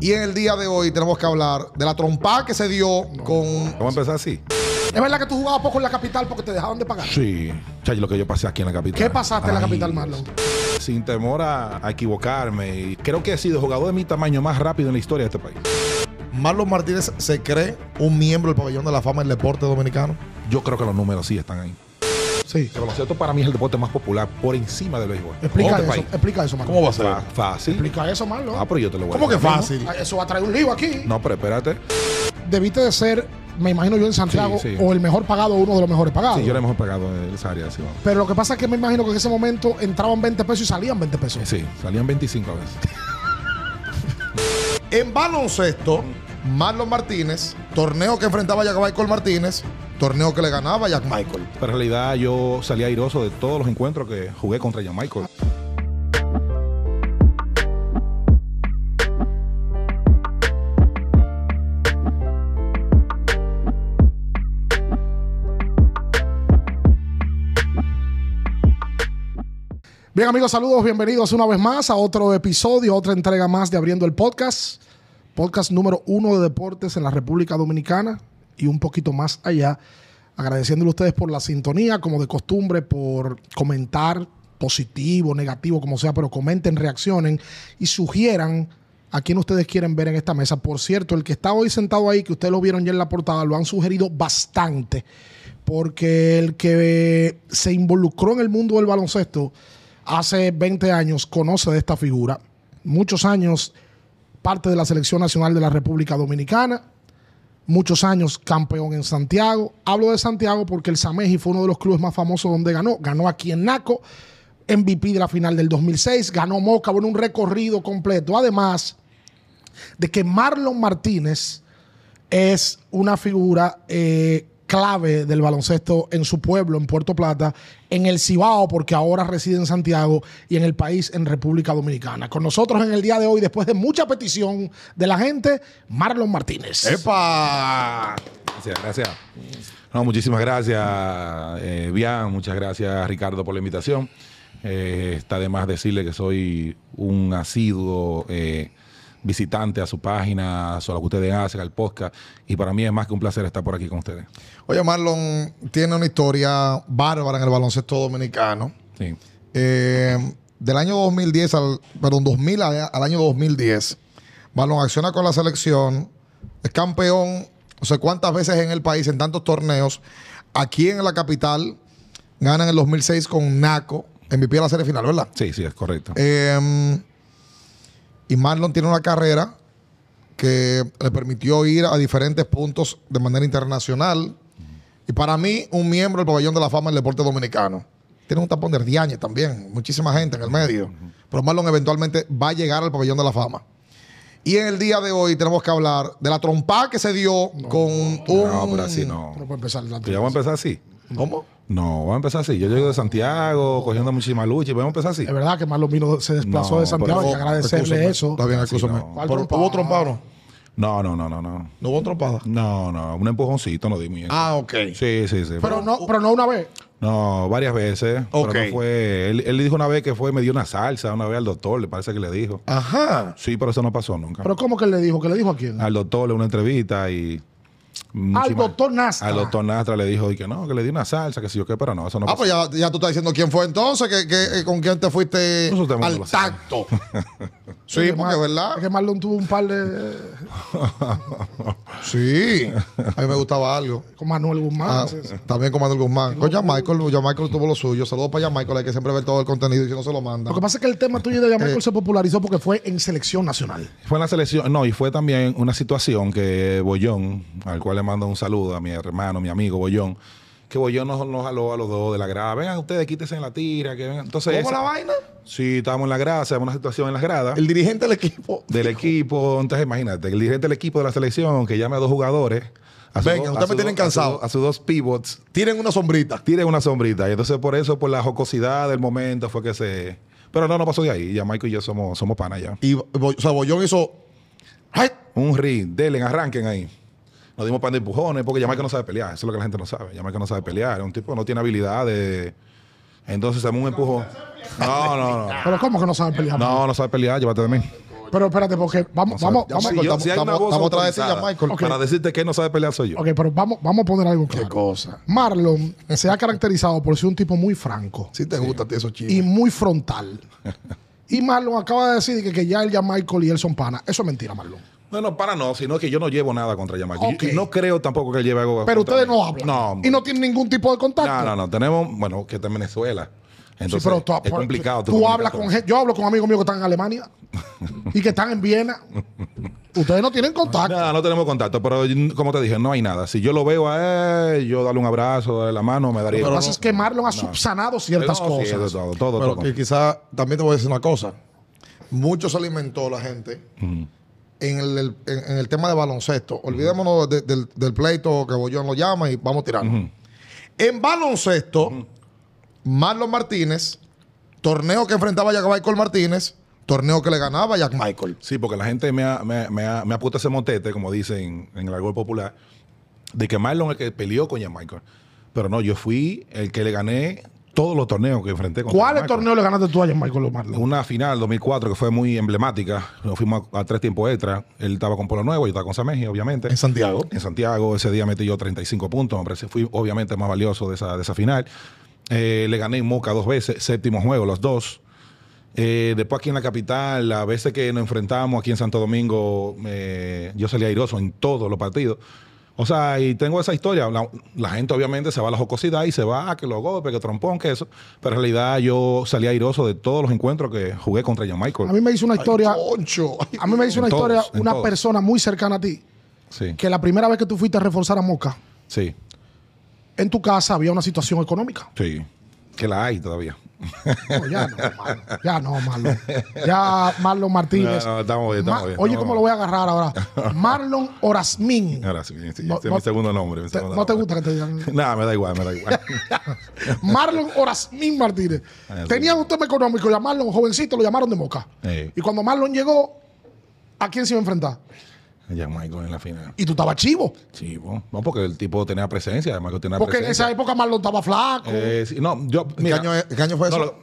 Y en el día de hoy tenemos que hablar de la trompa que se dio con. Vamos a empezar así. ¿Es verdad que tú jugabas poco en la capital porque te dejaban de pagar? Sí. Chay, lo que yo pasé aquí en la capital. ¿Qué pasaste en la capital, Marlon? Sin temor a, equivocarme. creo que he sido jugador de mi tamaño más rápido en la historia de este país. Marlon Martínez se cree un miembro del pabellón de la fama del deporte dominicano. Yo creo que los números sí están ahí. Sí. El baloncesto para mí es el deporte más popular por encima del béisbol. Explica eso, explica eso, Marlon. ¿Cómo va a ser? Fácil. Explica eso, Marlon Ah, pero yo te lo voy a decir ¿Cómo que fácil? Eso va a traer un lío aquí. No, pero espérate. Debiste de ser me imagino yo en Santiago, o el mejor pagado uno de los mejores pagados. Sí, yo era el mejor pagado en esa área, sí, vamos. Pero lo que pasa es que me imagino que en ese momento entraban 20 pesos y salían 20 pesos. Sí, salían 25 a veces. en baloncesto, Marlon Martínez, torneo que enfrentaba a Jacob Michael Martínez, torneo que le ganaba Jack Michael. Pero en realidad yo salí airoso de todos los encuentros que jugué contra Jack Michael. Bien amigos, saludos, bienvenidos una vez más a otro episodio, otra entrega más de Abriendo el Podcast, podcast número uno de deportes en la República Dominicana y un poquito más allá. Agradeciéndole a ustedes por la sintonía, como de costumbre, por comentar positivo, negativo, como sea, pero comenten, reaccionen y sugieran a quién ustedes quieren ver en esta mesa. Por cierto, el que está hoy sentado ahí, que ustedes lo vieron ya en la portada, lo han sugerido bastante, porque el que se involucró en el mundo del baloncesto hace 20 años conoce de esta figura. Muchos años, parte de la Selección Nacional de la República Dominicana, muchos años campeón en Santiago. Hablo de Santiago porque el Sameji fue uno de los clubes más famosos donde ganó. Ganó aquí en Naco, MVP de la final del 2006, ganó Moca, bueno, un recorrido completo. Además de que Marlon Martínez es una figura eh, clave del baloncesto en su pueblo, en Puerto Plata, en el Cibao, porque ahora reside en Santiago y en el país, en República Dominicana. Con nosotros en el día de hoy, después de mucha petición de la gente, Marlon Martínez. ¡Epa! Gracias, gracias. No, muchísimas gracias, eh, Bian. Muchas gracias, Ricardo, por la invitación. Eh, está de más decirle que soy un asiduo. Eh, visitante a su página, a lo que ustedes hacen, al podcast. Y para mí es más que un placer estar por aquí con ustedes. Oye, Marlon tiene una historia bárbara en el baloncesto dominicano. Sí. Eh, del año 2010 al, perdón, 2000 al, año 2010, Marlon acciona con la selección, es campeón, no sé cuántas veces en el país, en tantos torneos. Aquí en la capital, gana en el 2006 con Naco, en mi pie la serie final, ¿verdad? Sí, sí, es correcto. Eh, y Marlon tiene una carrera que le permitió ir a diferentes puntos de manera internacional. Y para mí, un miembro del pabellón de la fama del deporte dominicano. Tiene un tapón de años también, muchísima gente en el medio. Pero Marlon eventualmente va a llegar al pabellón de la fama. Y en el día de hoy tenemos que hablar de la trompa que se dio con un. No, pero así no. Pero ya voy a empezar así. ¿Cómo? No, vamos a empezar así. Yo llego de Santiago cogiendo muchísima lucha y vamos a empezar así. Es verdad que Marlon se desplazó de Santiago que agradecerle eso. Está bien, ¿Hubo trompado no? No, no, no, no. ¿No hubo trompada? No, no, un empujoncito no di miedo. Ah, ok. Sí, sí, sí. Pero, no, pero no una vez. No, varias veces. Ok. fue. Él, él, dijo una vez que fue, me dio una salsa una vez al doctor, le parece que le dijo. Ajá. Sí, pero eso no pasó nunca. ¿Pero cómo que le dijo? ¿Qué le dijo a quién? Al doctor en una entrevista y al doctor Nastra. Al doctor Nastra le dijo que no, que le di una salsa, que si yo qué, pero no, eso no Ah, pues ya, ya, tú estás diciendo quién fue entonces, que, eh, con quién te fuiste al tacto. sí, porque, ¿verdad? Es que Marlon tuvo un par de. sí, a mí me gustaba algo. Con Manuel Guzmán. Ah, también con Manuel Guzmán. Con ya Michael, Michael tuvo lo suyo. Saludos para ya Michael, que siempre ve todo el contenido y que no se lo manda. Lo que pasa es que el tema tuyo de ya eh, Michael se popularizó porque fue en selección nacional. Fue en la selección, no, y fue también una situación que Bollón, al cual le mando un saludo a mi hermano, mi amigo Bollón, que Bollón nos, nos jaló a los dos de la grada. Vengan ustedes, quítense en la tira. Que Entonces, ¿Cómo la vaina? Sí, estamos en la grada, se en una situación en las grada El dirigente del equipo. del equipo. Entonces, imagínate, el dirigente del equipo de la selección que llame a dos jugadores. A Venga, ustedes me tienen cansado. A sus dos pivots, Tienen una sombrita. tienen una sombrita. Y entonces, por eso, por la jocosidad del momento, fue que se. Pero no, no pasó de ahí. Ya Michael y yo somos, somos panas ya. Y Boyón hizo. Un ring, delen, arranquen ahí. Nos dimos pan de empujones porque que no sabe pelear. Eso es lo que la gente no sabe. que no sabe pelear. Es un tipo que no tiene habilidad de... Entonces, me un empujón. No, no, no. Pero ¿cómo que no sabe pelear? No, no sabe pelear. Llévate de mí. Pero espérate, porque vamos, vamos, vamos. Michael, yo, si otra vez a Michael. Para decirte que él no sabe pelear soy yo. Ok, pero vamos, vamos a poner algo claro. Qué cosa. Marlon se ha caracterizado por ser un tipo muy franco. Si te a ti eso, chido. Y muy frontal. y Marlon acaba de decir que, que ya él ya Michael y él son pana. Eso es mentira, Marlon. No, para no, sino que yo no llevo nada contra Yamaha. no creo tampoco que él lleve algo Pero ustedes no hablan. Y no tienen ningún tipo de contacto. No, no, no. Tenemos, bueno, que está en Venezuela. Entonces, es complicado. Tú, hablas con yo hablo con amigos míos que están en Alemania y que están en Viena. Ustedes no tienen contacto. No, no tenemos contacto, pero como te dije, no hay nada. Si yo lo veo a él, yo darle un abrazo, darle la mano, me daría. Pero lo que pasa es que Marlon ha subsanado ciertas cosas. todo, todo, pero Que quizá también te voy a decir una cosa. Mucho se alimentó la gente en el, tema de baloncesto. Olvidémonos del, pleito que Bollón lo llama y vamos tirando. En baloncesto, Marlon Martínez, torneo que enfrentaba Jack Michael Martínez, torneo que le ganaba Jack Michael. Sí, porque la gente me ha, puesto ese motete, como dicen en el árbol popular, de que Marlon es el que peleó con Jack Michael. Pero no, yo fui el que le gané todos los torneos que enfrenté. ¿Cuáles torneos le ganaste tú a Michael O'Marley? Una final 2004 que fue muy emblemática. Nos fuimos a, tres tiempos extra. Él estaba con Polo Nuevo, yo estaba con Samegi, obviamente. ¿En Santiago? En Santiago. Ese día metí yo 35 puntos. hombre fui obviamente más valioso de esa, final. Eh, le gané en Moca dos veces, séptimo juego, los dos. Eh, después aquí en la capital, las veces que nos enfrentamos aquí en Santo Domingo, eh, yo salía airoso en todos los partidos. O sea, y tengo esa historia. La, gente obviamente se va a la jocosidad y se va a ah, que lo golpe, que trompón, que eso. Pero en realidad yo salí airoso de todos los encuentros que jugué contra John Michael. A mí me hizo una historia. a mí me hizo una historia una persona muy cercana a ti. Sí. Que la primera vez que tú fuiste a reforzar a Moca. Sí. En tu casa había una situación económica. Sí. Que la hay todavía ya no, Marlon. Ya no, Marlon. Ya Marlon Martínez. Oye, ¿cómo lo voy a agarrar ahora? Marlon Orasmin. No, es mi segundo nombre. te, ¿No te gusta que te digan? Nada, me da igual, me da igual. Marlon Orasmin Martínez. Ah, Tenía un tema económico y a Marlon, jovencito, lo llamaron de Moca. Y cuando Marlon llegó, ¿a quién se iba a enfrentar? Jack Michael en la final. ¿Y tú estabas chivo? Chivo. No, porque el tipo tenía presencia. además que tenía porque presencia. Porque en esa época Marlon estaba flaco. Eh, no, yo, ¿Qué, año, fue eso?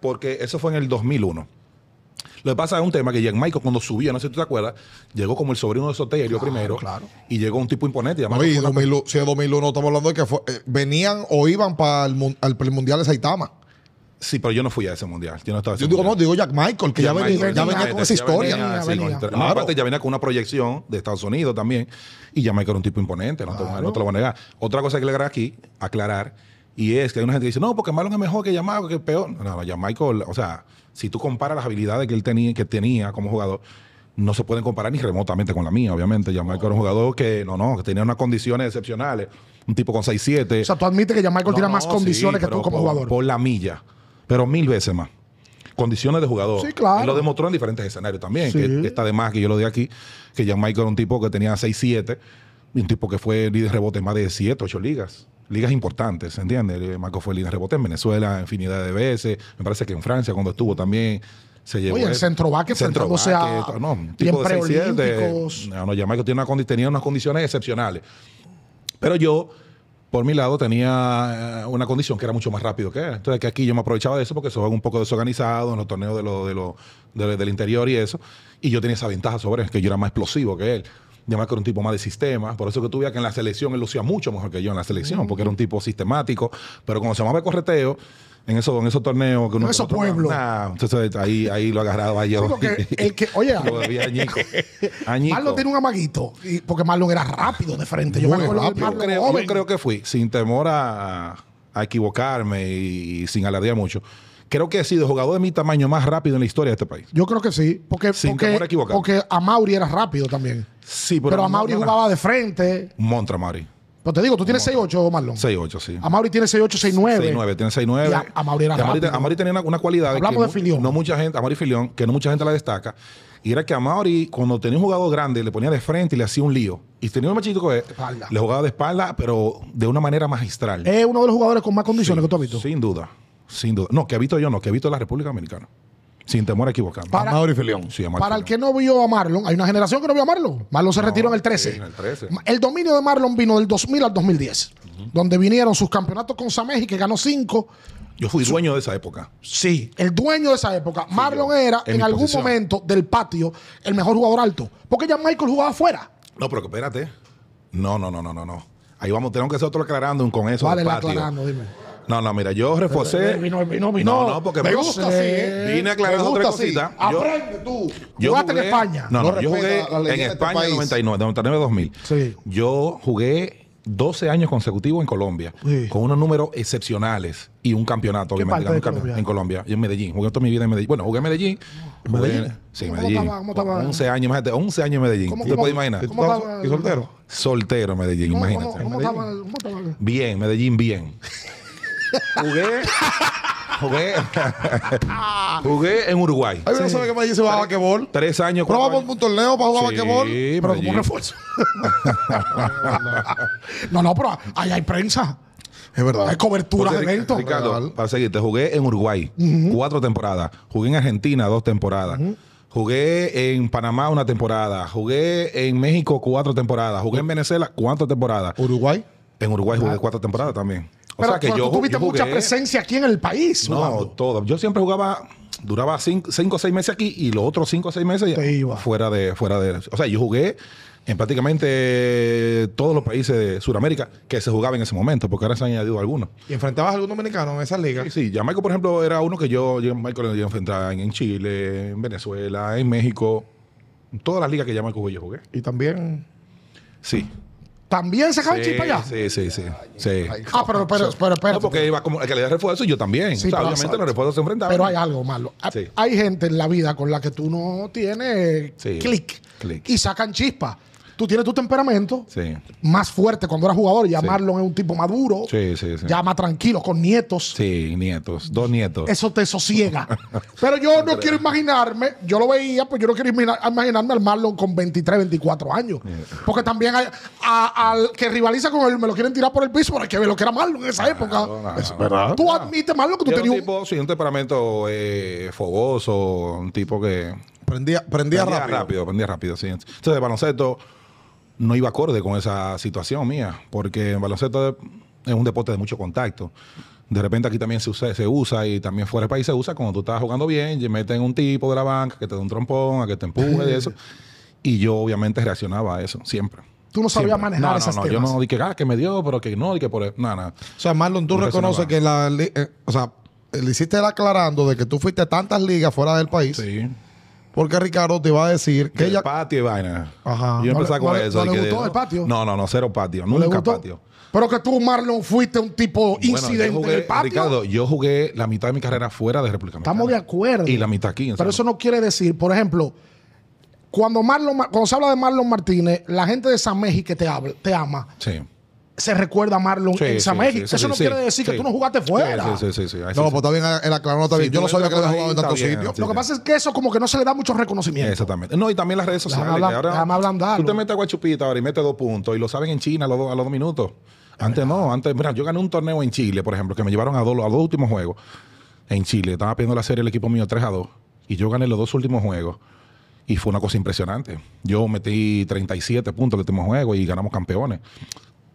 porque eso fue en el 2001. Lo que pasa es un tema que Jack Michael cuando subía, no sé si tú te acuerdas, llegó como el sobrino de Sotelio primero. Claro. Y llegó un tipo imponente. No, y 2000, si en 2001 estamos hablando de que eh, venían o iban para el, Mundial de Saitama. Sí, pero yo no fui a ese mundial. Yo no digo, digo Jack Michael, que ya, venía, con esa historia. Aparte, ya venía con una proyección de Estados Unidos también. Y Jack Michael era un tipo imponente, no, te, lo voy a negar. Otra cosa que le agradezco, aquí, aclarar, y es que hay una gente que dice, no, porque Marlon es mejor que Jack que es peor. No, no, Jack Michael, o sea, si tú comparas las habilidades que él tenía, que tenía como jugador, no se pueden comparar ni remotamente con la mía, obviamente. Jack Michael era un jugador que, no, no, que tenía unas condiciones excepcionales. Un tipo con 6-7. O sea, tú admites que Jack Michael tiene más condiciones que tú como jugador. Por la milla pero mil veces más. Condiciones de jugador. Sí, claro. Y lo demostró en diferentes escenarios también. está de más que yo lo di aquí, que Jan Michael era un tipo que tenía 6-7, un tipo que fue líder de rebote en más de 7, 8 ligas. Ligas importantes, ¿entiendes? Eh, Marco fue líder de rebote en Venezuela, infinidad de veces. Me parece que en Francia, cuando estuvo también, se llevó Oye, el centro vaque centro o sea, no, un tipo de, 6, 7 no, no, tiene tenía unas condiciones excepcionales. Pero yo por mi lado, tenía eh, una condición que era mucho más rápido que él. Entonces, que aquí yo me aprovechaba de eso porque soy un poco desorganizado en los torneos de lo, de del interior y eso. Y yo tenía esa ventaja sobre él, que yo era más explosivo que él. además que era un tipo más de sistema. Por eso que tuve que en la selección él lucía mucho mejor que yo en la selección, porque era un tipo sistemático. Pero cuando se llamaba correteo, en esos en torneos que uno en esos pueblos ahí lo agarraba yo oye añico, Marlon tiene un amaguito y, porque Marlon era rápido de frente yo, creo, que fui sin temor a, equivocarme y, sin alardear mucho creo que he sido jugador de mi tamaño más rápido en la historia de este país. Yo creo que sí, porque, Sin porque, a porque a Mauri era rápido también. Sí, pero, pero a Mauri jugaba de frente. Montra Mauri. Pero te digo, tú tienes 6-8, Marlon. 6-8, sí. Mauri tiene 6-8, 6-9. 6-9, tiene 6-9. a- Mauri era tenía una, cualidad Hablamos que de Filión. no mucha gente, Filión, que no mucha gente la destaca. Y era que Mauri, cuando tenía un jugador grande, le ponía de frente y le hacía un lío. Y tenía un machito que le jugaba de espalda, pero de una manera magistral. Es uno de los jugadores con más condiciones que tú has visto. Sin duda, sin duda. No, que he visto yo no, que he visto la República Dominicana. Sin temor a Para, Sí, para el que no vio a Marlon, hay una generación que no vio a Marlon. Marlon se retiró en el 13. el dominio de Marlon vino del 2000 al 2010, donde vinieron sus campeonatos con y que ganó cinco. Yo fui dueño de esa época. Sí, el dueño de esa época. Marlon era, en, algún momento, del patio, el mejor jugador alto. Porque ya Michael jugaba afuera. No, pero espérate. No, no, no, no, no. no. Ahí vamos, tenemos que hacer otro aclarando con eso. Vale, el aclarando, dime. No, no, mira, yo reforcé. Eh, no, no, porque me gusta así. ¿eh? Vine a aclarar otra cosita. Aprende tú. Yo Jugaste en España. No, no, yo jugué en este España en 99, 99, 2000. Sí. Yo jugué 12 años consecutivos en Colombia, con unos números excepcionales y un campeonato, obviamente. En Colombia, en Medellín. Jugué toda mi vida en Medellín. Bueno, jugué en Medellín. ¿Medellín? sí, Medellín. 11 años, imagínate, 11 años en Medellín. ¿Cómo, te puedes imaginar? ¿Y soltero? Soltero en Medellín, imagínate. ¿Cómo Bien, Medellín bien. Jugué. Jugué. jugué en Uruguay. Ay, no sabe que y se va a Tres años. Probamos un torneo para jugar Sí, pero como un refuerzo. no, no, pero ahí hay prensa. Es verdad. Hay cobertura de eventos. Ricardo, para seguirte, jugué en Uruguay cuatro temporadas. Jugué en Argentina dos temporadas. Jugué en Panamá una temporada. Jugué en México cuatro temporadas. Jugué en Venezuela cuatro temporadas. Uruguay. En Uruguay jugué ah. cuatro temporadas también. O sea que yo, tú tuviste mucha presencia aquí en el país. No, todo. Yo siempre jugaba, duraba cinco o seis meses aquí y los otros cinco o seis meses ya fuera de, fuera de. O sea, yo jugué en prácticamente todos los países de Sudamérica que se jugaba en ese momento, porque ahora se han añadido algunos. ¿Y enfrentabas a algún dominicano en esas ligas? Sí, sí. Ya por ejemplo, era uno que yo, Michael, yo enfrentaba en Chile, en Venezuela, en México, en todas las ligas que ya Michael yo jugué. ¿Y también? Sí. ¿También se chispas sí, allá? Sí, sí, sí. sí. Ah, pero, pero, pero, No, porque iba como el que le da refuerzo y yo también. obviamente los refuerzos se enfrentaban. Pero hay algo malo. Ah, hay gente en la vida con la que tú no tienes clic. Y sacan chispa. Tú tienes tu temperamento más fuerte cuando eras jugador. Ya Marlon es un tipo maduro. Sí, Ya más tranquilo, con nietos. Sí, nietos. Dos nietos. Eso te sosiega. Pero yo no quiero imaginarme, yo lo veía, pues yo no quiero imaginarme al Marlon con 23, 24 años. Porque también al que rivaliza con él, me lo quieren tirar por el piso, para hay que ver lo que era Marlon en esa época. Tú admites, Marlon, que tú un... Tipo, sí, un temperamento eh, fogoso, un tipo que... Prendía, prendía, rápido. Prendía rápido, sí. Entonces, de baloncesto no iba acorde con esa situación mía, porque el baloncesto es un deporte de mucho contacto. De repente aquí también se usa, se usa y también fuera del país se usa cuando tú estás jugando bien, y meten un tipo de la banca que te da un trompón, a que te empuje y eso. Y yo obviamente reaccionaba a eso, siempre. Tú no sabías manejar no, no, Yo no dije que, ah, que me dio, pero que no, dije por nada, e-". nada. O sea, Marlon, tú reconoces que la eh, o sea, le hiciste el aclarando de que tú fuiste a tantas ligas fuera del país. Sí. Porque Ricardo te va a decir que, ella. El patio y vaina. Ajá. Yo no empecé con eso. No que, No, no, no, cero patio. nunca patio. Pero que tú, Marlon, fuiste un tipo incidente del patio. Ricardo, yo jugué la mitad de mi carrera fuera de República Dominicana. Estamos de acuerdo. Y la mitad aquí. En Pero eso no quiere decir, por ejemplo, cuando, Marlon, cuando se habla de Marlon Martínez, la gente de San México te, habla, te ama. Sí se recuerda a Marlon en sí, Eso no quiere decir que tú no jugaste fuera. Sí, sí, sí. No, pues está bien, el Yo no sabía que lo había jugado en tantos sitios. Lo que pasa es que eso como que no se le da mucho reconocimiento. Exactamente. No, y también las redes sociales. Tú te metes a Guachupita ahora y metes dos puntos y lo saben en China a los, dos- minutos. Antes no, antes, mira, yo gané un torneo en Chile, por ejemplo, que me llevaron a dos, últimos juegos en Chile. Estaba pidiendo la serie el equipo mío 3 a 2 y yo gané los dos últimos juegos. Y fue una cosa impresionante. Yo metí 37 puntos en el último juego y ganamos campeones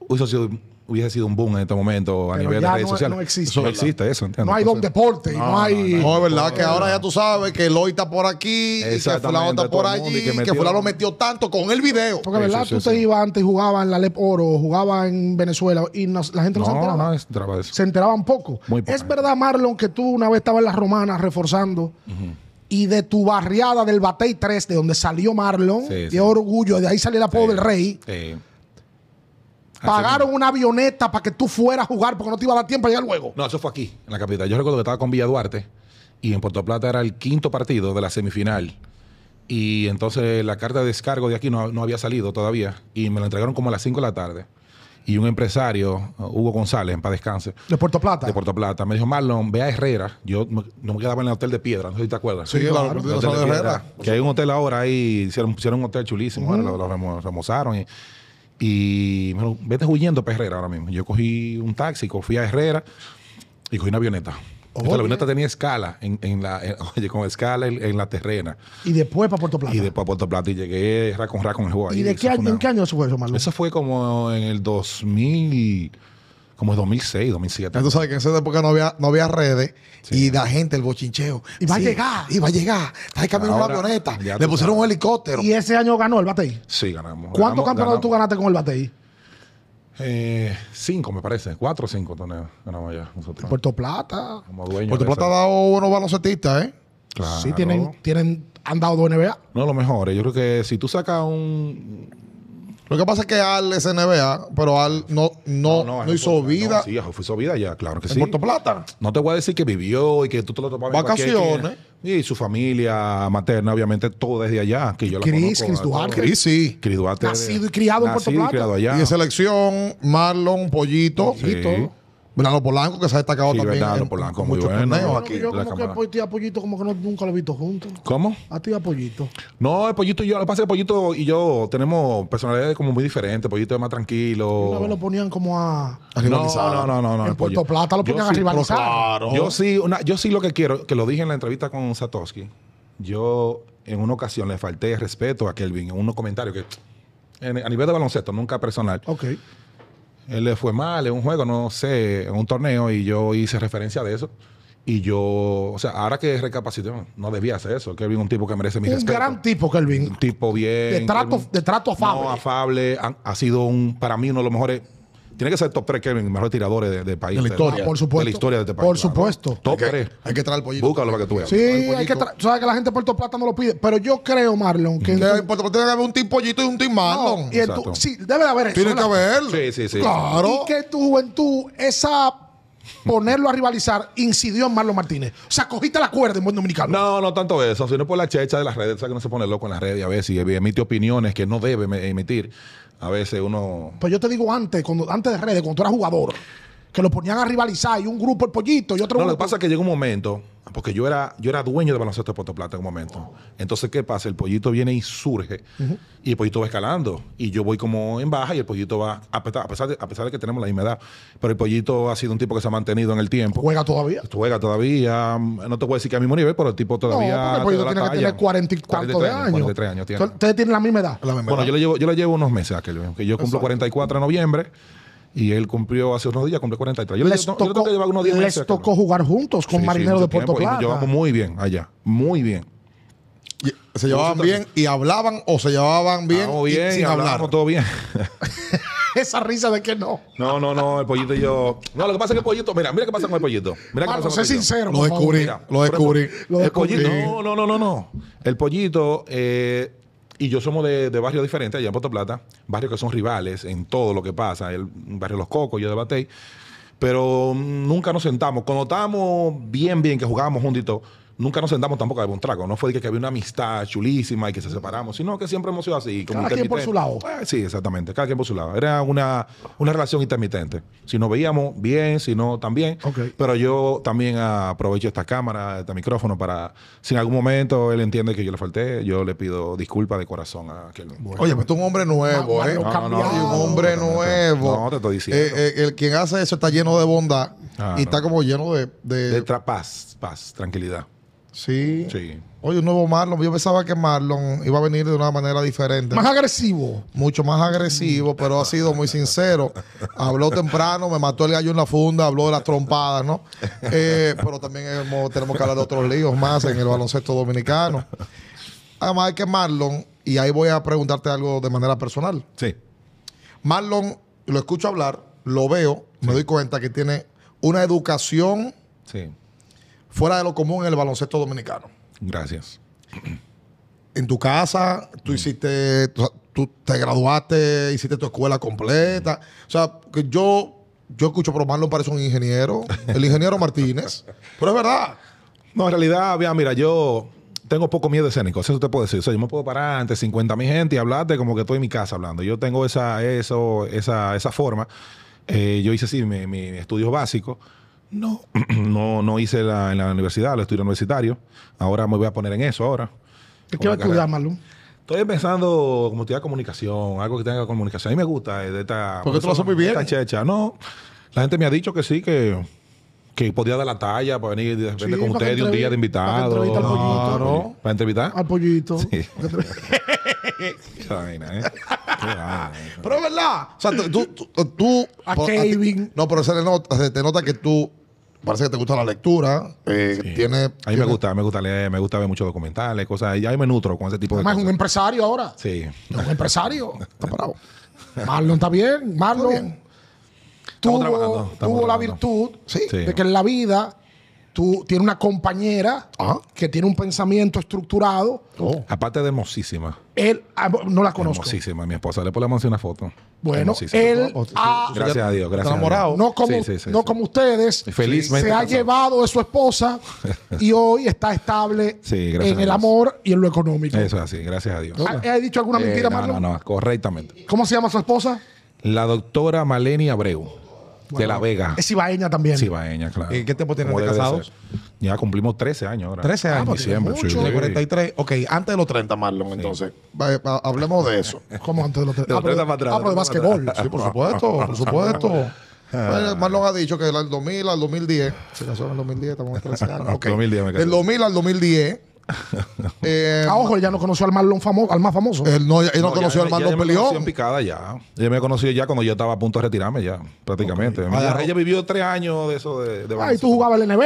hubiese sido, hubiese sido un boom en este momento a nivel de redes sociales. No existe. Eso, existe eso, No hay dos deportes deporte, no, no hay... es verdad que ahora ya tú sabes que Eloy está por aquí, y que Fulano está por allí, que, que Fulano metió tanto con el video. Porque, ¿verdad? tú te ibas antes y jugabas en la Lep Oro, jugabas en Venezuela, y la gente no, se enteraba. No, no, enteraba eso. Se enteraban poco. Es verdad, Marlon, que tú una vez estabas en las romanas reforzando... y de tu barriada del Batey 3, de donde salió Marlon, de orgullo, de ahí salió la apodo del rey. Pagaron una avioneta para que tú fueras a jugar porque no te iba a dar tiempo allá luego. No, eso fue aquí, en la capital. Yo recuerdo que estaba con Villa Duarte y en Puerto Plata era el quinto partido de la semifinal. Y entonces la carta de descargo de aquí no, no había salido todavía y me la entregaron como a las 5 de la tarde. Y un empresario, uh, Hugo González, para descanse. ¿De Puerto Plata? De Puerto Plata. Me dijo, Marlon, ve a Herrera. Yo no me quedaba en el Hotel de Piedra, no sé si te acuerdas. Sí, de Herrera. Que hay un hotel ahora ahí, hicieron, un hotel chulísimo, lo remozaron. Y, y me vete huyendo para Herrera ahora mismo. Yo cogí un taxi, fui a Herrera y cogí una avioneta. Oh, la avioneta tenía escala, en, la, oye, con escala en, la terrena. Y después para Puerto Plata. Y después para Puerto Plata y llegué ra con ra con el juego. ¿Y, de qué año, en qué año eso fue eso, Marlon? Eso fue como en el 2000 como 2006, 2007. Tú sabes que en esa época no había, no había redes y la gente, el bochincheo. Y va a llegar, y va a llegar. Está ahí camino una avioneta. Le pusieron un helicóptero. ¿Y ese año ganó el Batey? Sí, ganamos. ¿Cuántos campeonatos tú ganaste con el Batey? Eh, cinco, me parece. Cuatro o cinco ganamos allá nosotros. Puerto Plata. Como dueño Puerto Plata ha dado unos baloncetistas, ¿eh? Claro. Sí, tienen, tienen, han dado dos NBA. No, lo mejor. Yo creo que si tú sacas un, lo que pasa es que Al es NBA, pero Al no, no, no, hizo vida. sí, hizo vida ya, claro que en sí. En Puerto Plata. No te voy a decir que vivió y que tú te lo tomaste Vacaciones. Y su familia materna, obviamente, todo desde allá, que yo Chris, Chris Duarte. Chris, sí. Chris Duarte. Nacido y criado en Puerto Plata. Y, allá. selección, Marlon, Pollito. Pollito los Polanco, que se ha destacado también. Verdad, Polanco, muy muchos bueno. torneos aquí. Yo como que a tía Pollito como que no, nunca lo he visto juntos. ¿Cómo? A ti a Pollito. No, el Pollito y yo, lo que pasa es que Pollito y yo tenemos personalidades como muy diferentes. Pollito es más tranquilo. Una vez lo ponían como a, rivalizar. No, no, no, no. no en Puerto Plata lo ponían a rivalizar. Claro. Yo sí, yo sí lo que quiero, que lo dije en la entrevista con Satoshi, yo en una ocasión le falté respeto a Kelvin en unos comentarios que a nivel de baloncesto, nunca personal. Ok él le fue mal en un juego, no sé, en un torneo, y yo hice referencia de eso. Y yo, o sea, ahora que recapacité, no debía hacer eso. Kelvin es un tipo que merece mi respeto. Un gran tipo, Kelvin. Un tipo bien. De trato, de trato afable. afable. Ha, ha, sido un, para mí uno de los mejores tiene que ser top 3 Kevin, mejores tiradores del de país. De la historia. por supuesto. De la historia de este país. Por supuesto. Top 3. Hay que traer el pollito. Búscalo lo que tú veas. Sí, hay que traer. Sabes que la gente de Puerto Plata no lo pide. Pero yo creo, Marlon, que. En Puerto Plata que haber un team pollito y un team Marlon. sí, debe de haber eso. Tiene que haber. Sí, sí, sí. Claro. Y que tu juventud, esa ponerlo a rivalizar incidió en Marlon Martínez. O sea, cogiste la cuerda en buen dominicano. No, no tanto eso, sino por la checha de las redes. Sabes que no se pone loco en las redes a veces y emite opiniones que no debe emitir a veces uno. Pues yo te digo antes, cuando, antes de redes, cuando tú eras jugador, que lo ponían a rivalizar y un grupo el pollito y otro. No, lo que pasa es que llega un momento, porque yo era, yo era dueño de baloncesto de Puerto Plata en un momento. Entonces, ¿qué pasa? El pollito viene y surge y el pollito va escalando. Y yo voy como en baja y el pollito va, a pesar, de, a pesar de que tenemos la misma edad, pero el pollito ha sido un tipo que se ha mantenido en el tiempo. ¿Juega todavía? Juega todavía. No te voy a decir que a mismo nivel, pero el tipo todavía. No, el pollito tiene que tener 44 de años. 43 años tiene. Ustedes tienen la misma edad. bueno, Yo, le llevo, yo le llevo unos meses a aquel. Que yo cumplo 44 en noviembre. Y él cumplió hace unos días, cumplió 43. Yo les, tocó, les tocó jugar juntos con marinero Marineros de Puerto Plata. Llevamos muy bien allá, muy bien. se llevaban bien y hablaban o se llevaban bien, ah, bien y, sin hablar. todo bien. esa risa de que no. No, no, no, el pollito y yo. No, lo que pasa es que el pollito, mira, mira qué pasa con el pollito. Mira sincero. Lo descubrí, lo descubrí. El pollito, no, no, no, no, no. El pollito eh, y yo somos de, barrios diferentes allá en Puerto Plata, barrios que son rivales en todo lo que pasa, el barrio Los Cocos, yo de pero nunca nos sentamos, cuando estábamos bien, bien, que jugábamos juntitos nunca nos sentamos tampoco a beber un trago. No fue que, que había una amistad chulísima y que se separamos, sino que siempre hemos sido así. cada quien por su lado. sí, exactamente. Cada quien por su lado. Era una, una relación intermitente. Si nos veíamos bien, si no, también. Pero yo también aprovecho esta cámara, este micrófono, para si en algún momento él entiende que yo le falté, yo le pido disculpas de corazón a aquel. hombre. Oye, pero tú un hombre nuevo, No, no, un hombre nuevo. No, te estoy diciendo. el quien hace eso está lleno de bondad y está como lleno de. De, de paz, paz, tranquilidad. Sí. Oye, un nuevo Marlon. Yo pensaba que Marlon iba a venir de una manera diferente. Más agresivo. Mucho más agresivo, pero ha sido muy sincero. Habló temprano, me mató el gallo en la funda, habló de las trompadas, ¿no? Eh, pero también tenemos que hablar de otros líos más en el baloncesto dominicano. Además, hay que Marlon, y ahí voy a preguntarte algo de manera personal. Sí. Marlon, lo escucho hablar, lo veo, me doy cuenta que tiene una educación. Sí fuera de lo común en el baloncesto dominicano. Gracias. En tu casa, tú hiciste, tú te graduaste, hiciste tu escuela completa. O sea, que yo, yo escucho, pero Marlon parece un ingeniero, el ingeniero Martínez. pero es verdad. No, en realidad, mira, yo tengo poco miedo escénico, eso te puedo decir. O sea, yo me puedo parar ante 50 gente y hablarte como que estoy en mi casa hablando. Yo tengo esa, eso, esa, esa forma. Eh, yo hice así mis mi estudios básicos no, no, no hice la, en la universidad, el estudio universitario. Ahora me voy a poner en eso ahora. ¿Qué va a estudiar, Malú? Estoy pensando como estudiar comunicación, algo que tenga comunicación. A mí me gusta eh, de esta. Porque tú lo haces muy bien. Esta checha. No, la gente me ha dicho que sí, que, que podía dar la talla para venir de repente con ustedes un día de invitado. Para entrevistar al pollito. No, para entrevistar. Al pollito. Sí. Eh. pero es verdad. O sea, tú. tú, a Kevin. No, pero se, nota, se te nota que tú parece que te gusta la lectura. Eh, tiene, a mí me gusta, me gusta leer, me gusta ver muchos documentales, cosas. Y ahí me nutro con ese tipo de cosas. es un empresario ahora. Sí. Es un empresario. está parado. Marlon está bien. Marlon tuvo, la virtud sí. de que en la vida tú tienes una compañera que tiene un pensamiento estructurado. Oh. Aparte de hermosísima. Él, ah, no la conozco. Hermosísima, mi esposa. Le ponemos una foto. Bueno, él oh, ha, gracias a Dios, gracias No como, ustedes, Felizmente se ha llevado de su esposa y hoy está estable en el amor y en lo económico. Eso es así, gracias a Dios. ¿Ha, dicho alguna eh, mentira, no, No, no, correctamente. ¿Cómo se llama su esposa? La doctora Malenia Abreu de La Vega. Es cibaeña también. Cibaeña, claro. ¿Y qué tiempo tienen de casados? Ya cumplimos 13 años ahora. 13 años. Ah, diciembre, De 43. Ok, antes de los 30, Marlon, entonces. Hablemos de eso. ¿Cómo antes de los 30? De los 30 ah, para atrás. Ah, de básquetbol. Sí, por supuesto, por supuesto. Bueno, Marlon ha dicho que del 2000 al 2010, se casó en el 2010, estamos en 13 años. Okay. 2010 Del 2000 al 2010, eh, ah, ojo, ella no conoció al Marlon famoso, al más famoso. Él eh, no, ella no, conoció al Marlon Pelión. Ella me picada ya. me conoció ya cuando yo estaba a punto de retirarme ya, prácticamente. Ella, vivió tres años de eso de, Ah, y tú jugabas el NB,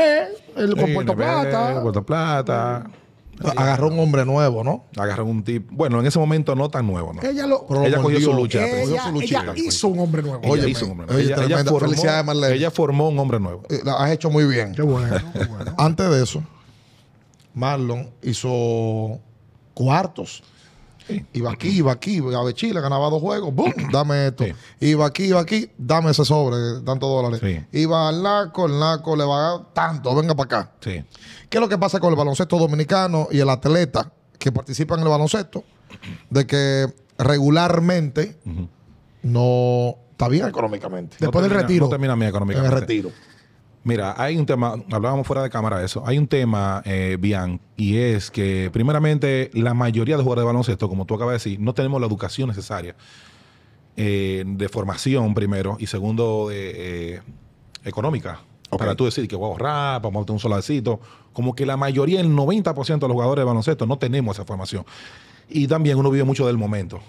el, con Puerto Plata. Puerto Plata. Agarró un hombre nuevo, ¿no? Agarró un tipo. Bueno, en ese momento no tan nuevo, ¿no? Ella, lo, ella cogió su lucha. Ella, pues. hizo un hombre nuevo. Oye, hizo un hombre nuevo. ella, formó, ella formó un hombre nuevo. Eh, la has hecho muy bien. Qué bueno. Qué bueno. Antes de eso. Marlon hizo cuartos. Iba aquí, iba aquí, iba a Chile, ganaba dos juegos, ¡boom! Dame esto. Iba aquí, iba aquí, dame ese sobre, tantos dólares. Iba al Naco, el Naco le va a dar tanto, venga para acá. ¿Qué es lo que pasa con el baloncesto dominicano y el atleta que participa en el baloncesto? De que regularmente no está bien económicamente. Después del retiro. termina bien económicamente. En el retiro. Mira, hay un tema, hablábamos fuera de cámara de eso, hay un tema, eh, Bian, y es que primeramente la mayoría de jugadores de baloncesto, como tú acabas de decir, no tenemos la educación necesaria eh, de formación primero y segundo eh, económica. O Para tú decir que voy a ahorrar, vamos a tener un solacito. Como que la mayoría, el 90% de los jugadores de baloncesto no tenemos esa formación. Y también uno vive mucho del momento.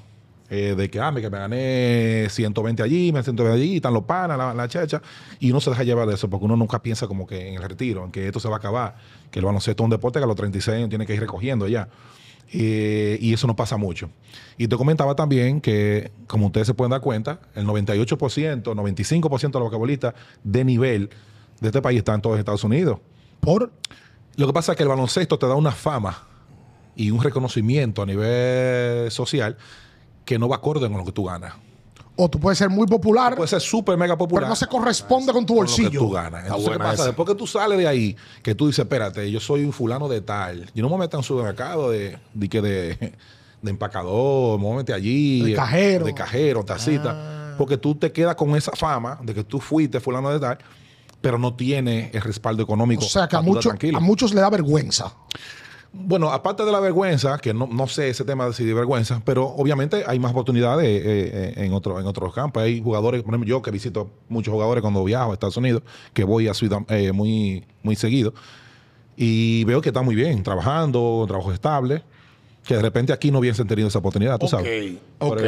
Eh, de que, ah, me, que me gané 120 allí, me 120 allí, están los panas, la, la chacha, y uno se deja llevar de eso, porque uno nunca piensa como que en el retiro, en que esto se va a acabar, que el baloncesto es un deporte que a los 36 años tiene que ir recogiendo ya. Eh, y eso no pasa mucho. Y te comentaba también que, como ustedes se pueden dar cuenta, el 98%, 95% de los basquetbolistas de nivel de este país están todos en Estados Unidos. Por lo que pasa es que el baloncesto te da una fama y un reconocimiento a nivel social que no va acorde con lo que tú ganas. O tú puedes ser muy popular. Puede ser súper mega popular. Pero no se corresponde con tu bolsillo. Con que tú ganas. Entonces, ¿qué pasa? Después que tú sales de ahí, que tú dices, espérate, yo soy un fulano de tal. Yo no me meto en supermercado de, de, de, de empacador, me allí. De eh, cajero. De cajero, ah. tacita. Porque tú te quedas con esa fama de que tú fuiste fulano de tal, pero no tiene el respaldo económico. O sea, que a muchos le da vergüenza. Bueno, aparte de la vergüenza, que no, sé ese tema de si vergüenza, pero obviamente hay más oportunidades eh, eh, en, otro, en otros campos. Hay jugadores, por ejemplo, yo que visito muchos jugadores cuando viajo a Estados Unidos, que voy a su eh, muy, muy seguido, y veo que está muy bien, trabajando, trabajo estable, que de repente aquí no hubiesen tenido esa oportunidad, tú sabes. Ok, ok.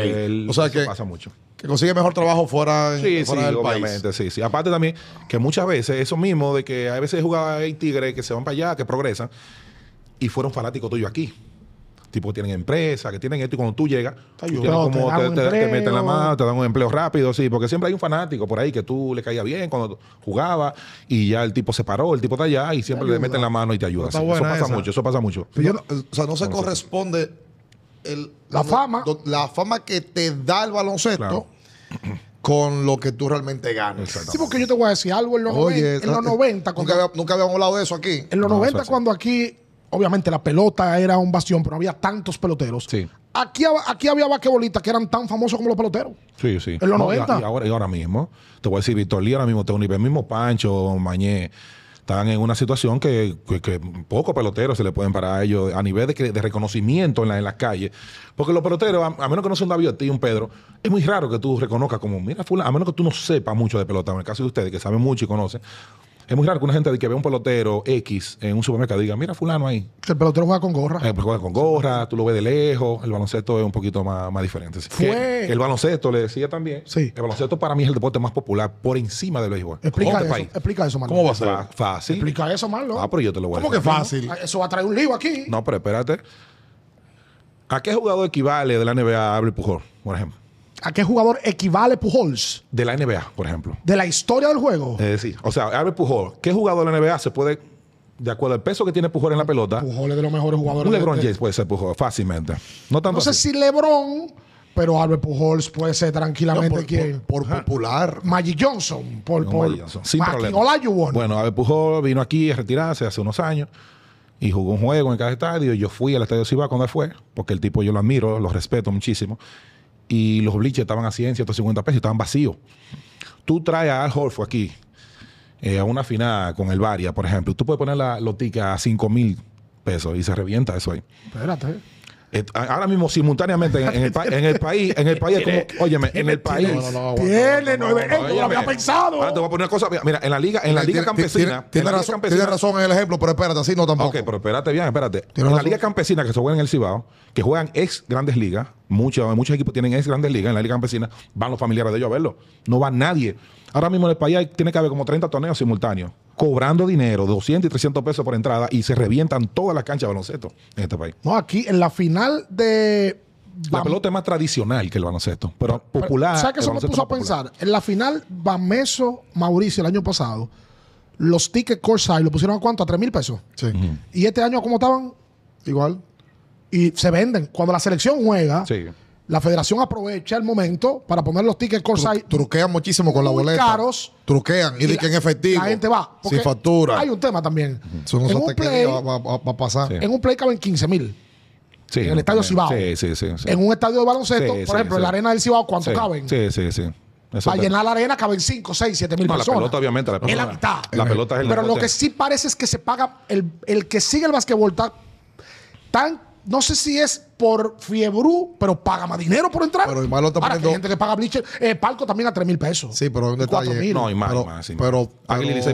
o sea que pasa mucho. Que consigue mejor trabajo fuera, sí, fuera sí, del país. Sí, sí. Aparte también que muchas veces, eso mismo de que a veces jugaba hay tigres que se van para allá, que progresan, y fueron fanáticos tuyos aquí. Tipo tienen empresa, que tienen esto, y cuando tú llegas, te, como te, meten la mano, te dan un empleo rápido, sí, porque siempre hay un fanático por ahí que tú le caía bien cuando jugaba y ya el tipo se paró, el tipo está allá y siempre le meten la mano y te ayuda. Eso pasa mucho, eso pasa mucho. o sea, no se corresponde la, fama. la fama que te da el baloncesto. con lo que tú realmente ganas. Sí, porque yo te voy a decir algo en los, 90, en los 90. Eh, nunca, habíamos hablado de eso aquí. En los 90, cuando aquí obviamente la pelota era un bastión, pero había tantos peloteros. Sí. Aquí, aquí había vaquebolitas que eran tan famosos como los peloteros. Sí, sí. En los 90. Y, ahora, mismo, te voy a decir, Víctor Lee ahora mismo, un nivel mismo Pancho, Mañé, están en una situación que, que, que pocos peloteros se le pueden parar a ellos a nivel de, reconocimiento en, la, en las calles. Porque los peloteros, a, menos que no sea un David y un Pedro, es muy raro que tú reconozcas como, mira, fula, a menos que tú no sepas mucho de pelota, en el caso de ustedes, que saben mucho y conocen, es muy raro que una gente que ve un pelotero X en un supermercado diga, mira fulano ahí. El pelotero juega con gorra. Eh, juega con gorra, tú lo ves de lejos. El baloncesto es un poquito más, más diferente. Fue. el baloncesto, le decía también. Sí. El baloncesto para mí es el deporte más popular por encima del béisbol. Explica eso, explica eso, Marlon. ¿Cómo va a ser? fácil. Explica eso, Marlon. Ah, pero yo te lo voy a ¿Cómo que fácil? Eso va a traer un lío aquí. No, pero espérate. ¿A qué jugador equivale de la NBA a Abel Pujol, por ejemplo? ¿A qué jugador equivale Pujols? De la NBA, por ejemplo. ¿De la historia del juego? Es sí. O sea, Albert Pujols. ¿Qué jugador de la NBA se puede de acuerdo al peso que tiene Pujol en la pelota. Pujol es de los mejores jugadores. Un LeBron James puede ser Pujols fácilmente. No, tanto sé si LeBron, pero Albert Pujols puede ser tranquilamente quien. Por, popular. Magic Johnson. Por, no, por Johnson. Sin problema. Bueno, Albert Pujols vino aquí a retirarse hace unos años y jugó un juego en cada estadio. Yo fui al estadio Ciba cuando fue, porque el tipo yo lo admiro, lo respeto muchísimo y los bliches estaban a 100, 150 pesos, estaban vacíos. Tú traes a Al Horfo aquí, eh, a una final con el Varia, por ejemplo, tú puedes poner la lotica a 5 mil pesos y se revienta eso ahí. Espérate. Eh, ahora mismo, simultáneamente, en, el, en el país, en el país, es como, óyeme, en el país. Tiene nueve no, lo había pensado. Ahora te voy a poner una cosa. Mira, en la liga, en la liga campesina. Tiene razón, tiene razón en el ejemplo, pero espérate, así no tampoco. Ok, pero espérate bien, espérate. En la liga campesina que se juega en el Cibao, que juegan ex grandes ligas, muchos, muchos equipos tienen ex grandes ligas en la liga campesina, van los familiares de ellos a verlo. No va nadie. Ahora mismo en el país tiene que haber como 30 torneos simultáneos, cobrando dinero, 200 y 300 pesos por entrada, y se revientan todas las canchas de baloncesto en este país. No, aquí en la final de la pelota es más tradicional que el baloncesto, pero, pero popular. ¿Sabes qué eso me puso a pensar? En la final, Bameso Mauricio el año pasado, los tickets Corsair lo pusieron a cuánto? A 3 mil pesos. Sí. Y este año, ¿cómo estaban? Igual. Y se venden. Cuando la selección juega, sí la federación aprovecha el momento para poner los tickets Corsai. truquean muchísimo con la boleta. caros. Truquean y, dicen efectivo. La gente va. Sin factura. Hay un tema también. en un play, va, a pasar. En un play caben 15 mil. Sí, en el estadio Cibao. Sí, sí, sí, En un estadio de baloncesto, por ejemplo, en la arena del Cibao, ¿cuánto caben? Sí, sí, sí. para llenar la arena caben 5, 6, 7 mil personas. La pelota, obviamente, la pelota. Es la pelota eh, Pero lo que sí parece es que se paga, el, el que sigue el basquetbol tan no sé si es por Fiebru, pero paga más dinero por entrar. Pero está Ahora, Hay gente que paga Bleacher. Eh, palco también a 3 mil pesos. Sí, pero un detalle. 4, no, y más. Pero,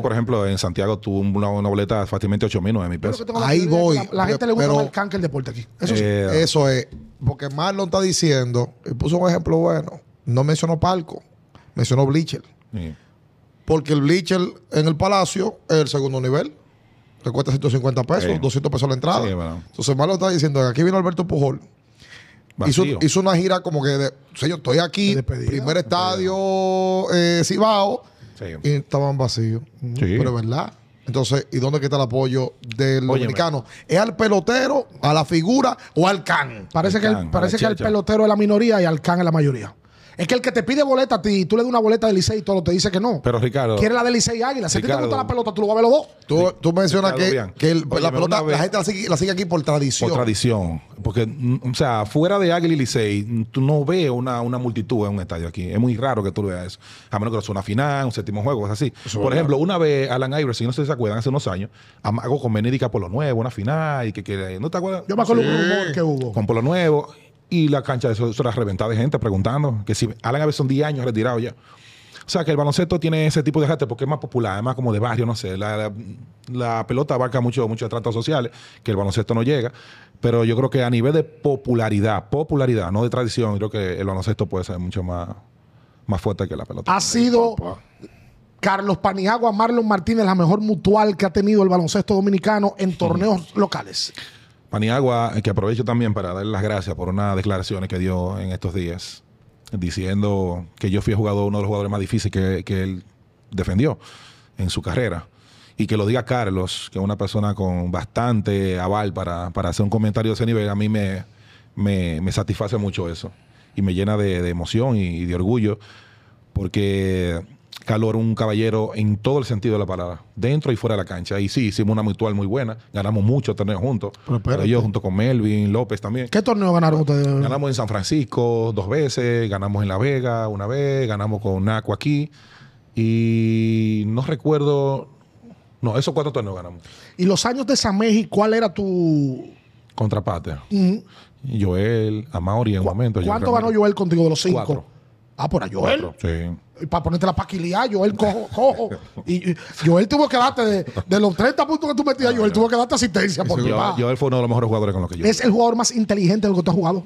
por ejemplo, en Santiago tuvo una, boleta fácilmente 8 mil, 9 mil pesos. Ahí voy. La, gente le gusta más el can el deporte aquí. Eso, eh, eso es. Porque Marlon está diciendo, y puso un ejemplo bueno, no mencionó palco, mencionó Bleacher. Porque el Bleacher en el Palacio es el segundo nivel te cuesta 150 pesos, 200 pesos la entrada. Sí, Entonces, Malo está diciendo aquí vino Alberto Pujol. Hizo, hizo, una gira como que, de, o yo estoy aquí, primer estadio eh, Cibao, y estaban vacíos. Mm, pero es verdad. Entonces, ¿y dónde está el apoyo del dominicano? ¿Es al pelotero, a la figura o al can? Parece, que, parece que el pelotero es la minoría y al can es la mayoría. Es que el que te pide boleta a ti, tú le das una boleta de Licey y todo, te dice que no. Pero Ricardo. Quiere la de Licey Águila. Si a te gusta la pelota, tú lo vas a ver los dos. Tú, mencionas que, la pelota, la gente la sigue, la sigue, aquí por tradición. Por tradición. Porque, mm, o sea, fuera de Águila y Licey, tú no ves una, multitud en un estadio aquí. Es muy raro que tú veas eso. A menos que lo sea una final, un séptimo juego, cosas así. por ejemplo, una vez Alan Iverson, no sé si se acuerdan, hace unos años, hago con Benedica por lo nuevo, una final, y que, que no te acuerdas. Yo me acuerdo sí. un rumor que hubo. Con Polo nuevo. Y la cancha de eso era reventada de gente preguntando. Que si Alan Aves son 10 años retirado ya. O sea, que el baloncesto tiene ese tipo de gente porque es más popular, Es más como de barrio, no sé. La, pelota abarca mucho mucho tratos sociales, que el baloncesto no llega. Pero yo creo que a nivel de popularidad, popularidad, no de tradición, creo que el baloncesto puede ser mucho más, más fuerte que la pelota. Ha sido... Carlos Paniagua, Marlon Martínez, la mejor mutual que ha tenido el baloncesto dominicano en torneos locales. Paniagua, eh, que aprovecho también para darle las gracias por unas declaraciones que dio en estos días, diciendo que yo fui jugador, uno de los jugadores más difíciles que, él defendió en su carrera. Y que lo diga Carlos, que es una persona con bastante aval para, hacer un comentario de ese nivel, a mí me, me, satisface mucho eso. Y me llena de, emoción y de orgullo, porque calor, un caballero en todo el sentido de la palabra, dentro y fuera de la cancha. Y sí, hicimos una mutual muy buena, ganamos muchos torneos juntos. Pero yo junto con Melvin, López también. ¿Qué torneo ganaron ustedes? Ganamos en San Francisco dos veces, ganamos en La Vega una vez, ganamos con Naco aquí. Y no recuerdo, no, esos cuatro torneos ganamos. ¿Y los años de San México, cuál era tu contraparte? Joel, Amauri en un momento. ¿Cuánto ganó Joel contigo de los cinco? Ah, por a Joel. Sí. Para ponerte la paquilidad, Joel cojo, cojo. y, Joel tuvo que darte, de, de, los 30 puntos que tú metías, Joel tuvo que darte asistencia. Joel, fue uno de los mejores jugadores con los que yo. ¿Es el jugador más inteligente del que tú has jugado?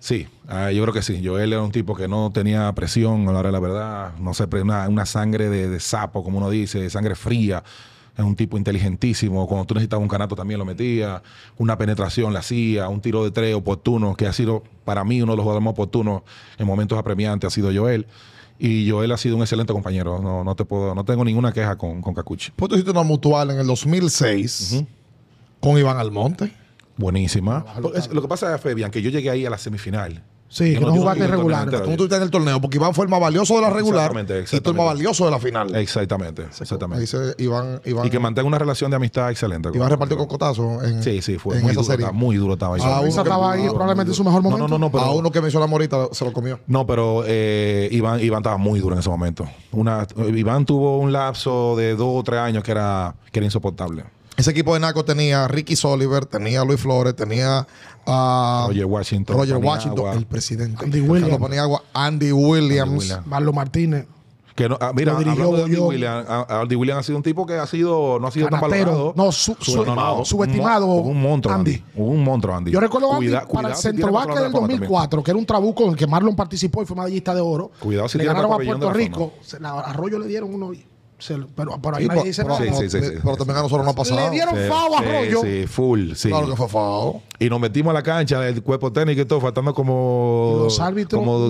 Sí, ah, yo creo que sí. Joel era un tipo que no tenía presión a la hora de la verdad, no sé, una, una sangre de, de sapo, como uno dice, sangre fría es un tipo inteligentísimo. Cuando tú necesitabas un canato también lo metía, una penetración la hacía, un tiro de tres oportuno, que ha sido para mí uno de los jugadores más oportunos en momentos apremiantes, ha sido Joel. Y Joel ha sido un excelente compañero. No, no, te puedo, no tengo ninguna queja con, con Cacucci. Pues tú una mutual en el 2006 con Iván Almonte. Buenísima. Lo que pasa, Febian, que yo llegué ahí a la semifinal. Sí, que no, jugaste regular. Tú no estuviste en el torneo, porque Iván fue el más valioso de la regular y tú el más valioso de la final. Exactamente, exactamente. y que mantenga una relación de amistad excelente. Iván repartió cocotazo en Sí, sí, fue muy, duro, Estaba, muy duro estaba. A ahí probablemente en su mejor momento. a uno que mencionó la morita se lo comió. No, pero eh, Iván, Iván estaba muy duro en ese momento. Una, Iván tuvo un lapso de dos o tres años que era, que era insoportable. Ese equipo de Naco tenía a Ricky Soliver, tenía a Luis Flores, tenía a Roger Washington, el presidente. Andy Williams. Andy Williams. Martínez. Que no, ah, mira, Andy Williams, Andy Williams ha sido un tipo que ha sido, no ha sido tan valorado. No, subestimado. Un, monstruo, Andy. Un monstruo, Andy. Yo recuerdo Andy para el Centro del 2004, que era un trabuco en el que Marlon participó y fue medallista de oro. Cuidado si le ganaron a Puerto Rico. A Arroyo le dieron uno pero por ahí dice pero, pero también a nosotros no ha pasado. Le dieron fao a Arroyo. Sí, full, sí. Claro que fue fao. Y nos metimos a la cancha, el cuerpo técnico y todo, faltando como.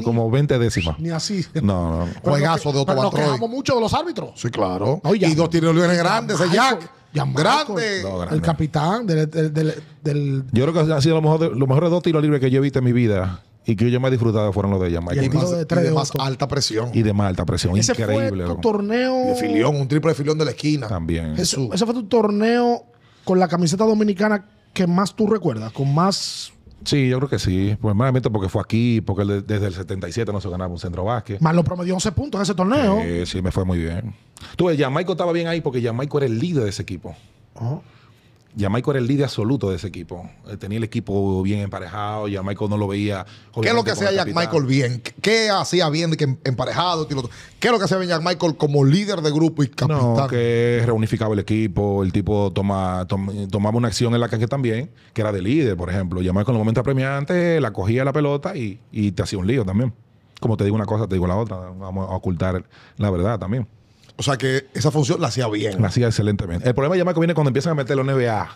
Como, 20 décimas. Ni así. No, no. Juegazo de Otto Nos quejamos mucho de los árbitros. Sí, claro. y dos tiros libres grandes, el Jack. grande. El capitán del, del, del, Yo creo que ha sido lo mejor de, los mejores dos tiros libres que yo he visto en mi vida y que yo más disfrutado fueron los de Jamaica. Y, de, más, alta presión. Y de más alta presión. Ese Increíble. Fue tu torneo. De filión, un triple de filión de la esquina. También. Jesús. Ese fue tu torneo con la camiseta dominicana que más tú recuerdas, con más. Sí, yo creo que sí. Pues Primeramente porque fue aquí, porque desde el 77 no se ganaba un centro básquet. Más lo promedió 11 puntos en ese torneo. Sí, sí, me fue muy bien. Tú, Jamaico estaba bien ahí porque Jamaico era el líder de ese equipo. Ajá. Ah. Michael era el líder absoluto de ese equipo. Eh, tenía el equipo bien emparejado, Jamaico no lo veía. ¿Qué es lo que hacía Jack Michael bien? ¿Qué hacía bien que em, emparejado? ¿Qué es lo que hacía bien Jack Michael como líder de grupo y capitán? No, que reunificaba el equipo, el tipo tomaba una acción en la cancha también, que era de líder, por ejemplo. Michael en los momentos premiantes la cogía la pelota y, y te hacía un lío también. Como te digo una cosa, te digo la otra. Vamos a ocultar la verdad también. O sea que esa función la hacía bien. La hacía excelentemente. El problema ya más que viene cuando empiezan a meter los NBA.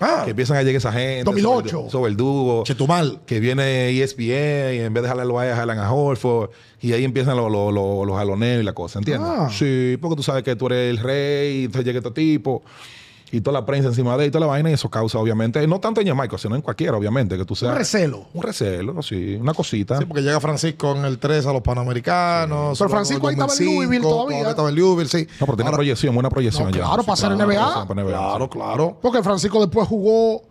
Ah, que empiezan a llegar esa gente. 2008. Sobre Chetumal. Que viene ESPN y en vez de jalar a jalan a Holford Y ahí empiezan los, los, y la cosa, ¿entiendes? Ah. Sí, porque tú sabes que tú eres el rey, y entonces llega este tipo y toda la prensa encima de él y toda la vaina, y eso causa, obviamente, no tanto en Jamaica, sino en cualquiera, obviamente, que tú seas. Un recelo. Un recelo, sí, una cosita. Sí, porque llega Francisco en el 3 a los panamericanos. Pero Francisco ahí estaba en Louisville todavía. Estaba en sí. No, pero tiene proyección, buena proyección ya. Claro, para ser NBA. Claro, claro, Porque Francisco después jugó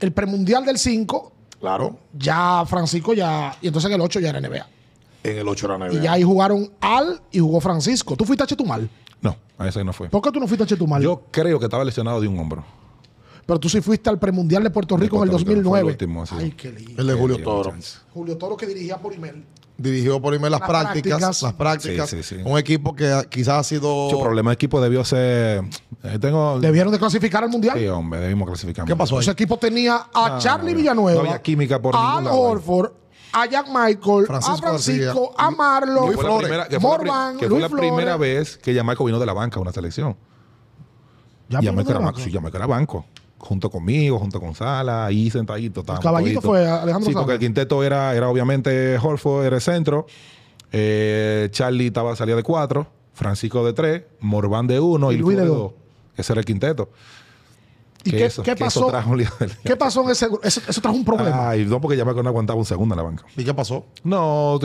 el premundial del 5. Claro. Ya Francisco ya. Y entonces en el 8 ya era NBA. En el 8 era NBA. Y ya ahí jugaron Al y jugó Francisco. Tú fuiste a Chetumal. No, a ese no fue. ¿Por qué tú no fuiste a Chetumal? Yo creo que estaba lesionado de un hombro. Pero tú sí fuiste al premundial de Puerto Rico en el 2009. El último, Ay, qué lindo. El de Julio Toro. Julio Toro que dirigía por email. Dirigió por email las, prácticas, Las prácticas. Sí, Un equipo que quizás ha sido. su problema. El equipo debió ser. Eh, tengo... ¿Debieron de clasificar al mundial? Sí, hombre, debimos clasificar. ¿Qué pasó? Ese equipo tenía a ah, Charlie Villanueva. No había química por A Al a Jack Michael, Francisco a Francisco, a Marlon, Luis Flores, que fue la, que fue la primera vez que Jack Michael vino de la banca a una selección. ¿Ya Jack Michael banco? Sí, era banco. Junto conmigo, junto con Sala, ahí sentadito. El caballito fue Alejandro Sí, porque el quinteto era, era obviamente Horford, era el centro. Eh, Charlie estaba salía de cuatro, Francisco de tres, Morvan de uno y, Luis de dos. Ese era el quinteto. ¿Y qué, pasó? ¿Qué pasó en ese eso, eso trajo un problema. Ay, no, porque ya me no aguantaba un segundo en la banca. ¿Y qué pasó? No,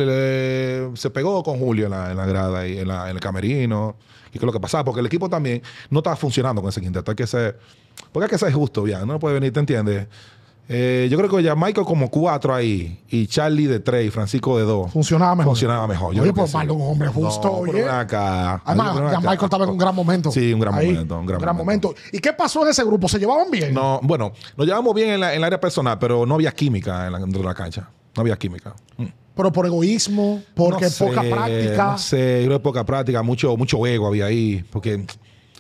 se pegó con Julio en la, grada y en, el camerino. ¿Y qué es lo que pasaba? Porque el equipo también no estaba funcionando con ese quinteto. Hay que ser, porque hay que ser justo ya. No puede venir, ¿te entiendes? Eh, yo creo que ya Michael como cuatro ahí, y Charlie de tres, y Francisco de dos. Funcionaba mejor. Funcionaba mejor. Yo oye, por malo, un hombre, justo. No, oye. Acá. Además, estaba en un gran momento. Sí, un gran momento. Un gran, momento. ¿Y qué pasó en ese grupo? ¿Se llevaban bien? No, bueno, nos llevamos bien en, la, en el área personal, pero no había química en la, dentro de la cancha. No había química. Mm. pero por egoísmo, porque poca práctica. No sé, yo creo que poca práctica, mucho, mucho ego había ahí, porque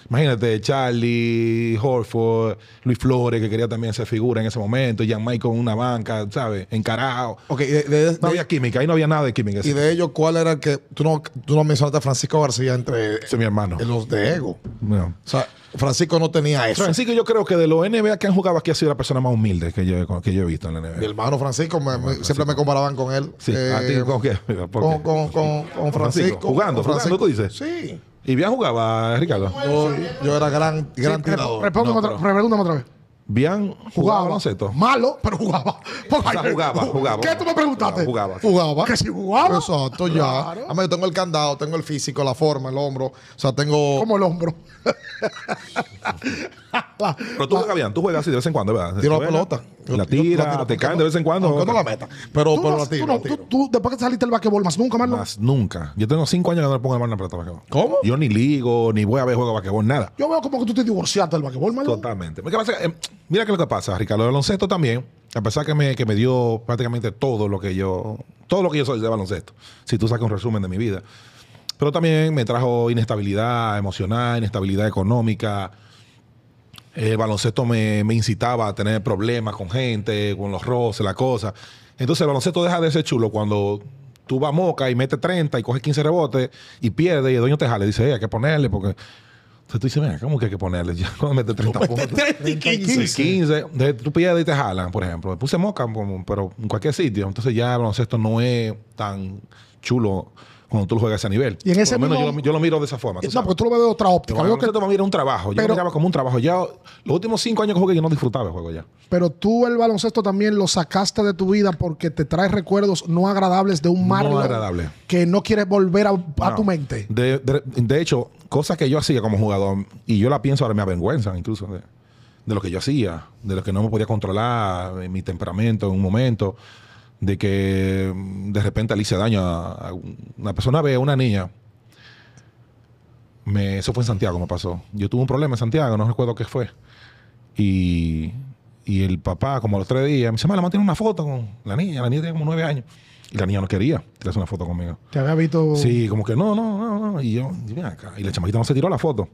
Imagínate, Charlie, Horford, Luis Flores, que quería también ser figura en ese momento, Jan Mike con una banca, ¿sabes? Encarado. no había química, ahí no había nada de química. ¿Y de ellos cuál era el que.? Tú no, tú no mencionaste a Francisco García entre. mi hermano. Los de Ego. O sea, Francisco no tenía eso. Francisco, yo creo que de los NBA que han jugado aquí ha sido la persona más humilde que yo, he visto en la NBA. Mi hermano Francisco, siempre me comparaban con él. Sí, eh, con qué? Con, con, Francisco. Jugando, Francisco, tú dices. Sí. ¿Y bien jugaba, Ricardo? Yo, era gran, gran tirador. Respondo otra, vez. Bian jugaba Malo, pero jugaba. O jugaba, jugaba. ¿Qué tú me preguntaste? Jugaba. Jugaba. Que si jugaba. Exacto, ya. A mí yo tengo el candado, tengo el físico, la forma, el hombro. O sea, tengo. ¿Cómo el hombro? pero tú juegas bien, tú juegas así de vez en cuando, ¿verdad? Tiro la pelota. La tira, te caen de vez en cuando. No, no la meta. Pero, tú pero tú, Tú, después que saliste del basquetbol, más nunca, Marlon. Más nunca. Yo tengo cinco años que no le pongo el mano en la pelota ¿Cómo? Yo ni ligo, ni voy a ver juego de basquetbol, nada. Yo veo como que tú te divorciaste del basquetbol, ¿verdad? Totalmente. Em, mira qué es lo que pasa, Ricardo. El baloncesto también, a pesar que me, que me dio prácticamente todo lo que yo. Todo lo que yo soy de baloncesto. Si tú sacas un resumen de mi vida. Pero también me trajo inestabilidad emocional, inestabilidad económica el baloncesto me, me, incitaba a tener problemas con gente, con los roces, la cosa. Entonces el baloncesto deja de ser chulo cuando tú vas a moca y metes 30 y coges 15 rebotes y pierdes y el dueño te jala y dice, eh, hay que ponerle porque... Entonces tú dices, mira, ¿cómo que hay que ponerle? Ya cuando metes 30 puntos. y 15. 15. tú pierdes y te jalan, por ejemplo. puse moca, pero en cualquier sitio. Entonces ya el baloncesto no es tan chulo cuando tú juegas a ese nivel. Y Por lo yo lo, miro de esa forma. No, porque tú lo ves otra óptica. Yo, que te un trabajo. Pero, miraba como un trabajo. Ya los últimos cinco años que jugué yo no disfrutaba el juego ya. Pero tú el baloncesto también lo sacaste de tu vida porque te trae recuerdos no agradables de un mal no agradable. que no quieres volver a, tu mente. De, hecho, cosas que yo hacía como jugador y yo la pienso ahora me avergüenza incluso. De, de lo que yo hacía, de lo que no me podía controlar, eh, mi temperamento en un momento de que mm, de repente le hice daño a, una persona, ve a una niña. Me, eso fue en Santiago, me pasó. Yo tuve un problema en Santiago, no recuerdo qué fue. Y, el papá, como a los tres días, me dice, mamá, tiene una foto con la niña, la niña tiene como nueve años. Y la niña no quería tirarse una foto conmigo. ¿Te había visto? Sí, como que no, no, no, Y yo, Y la chamaquita no se tiró la foto.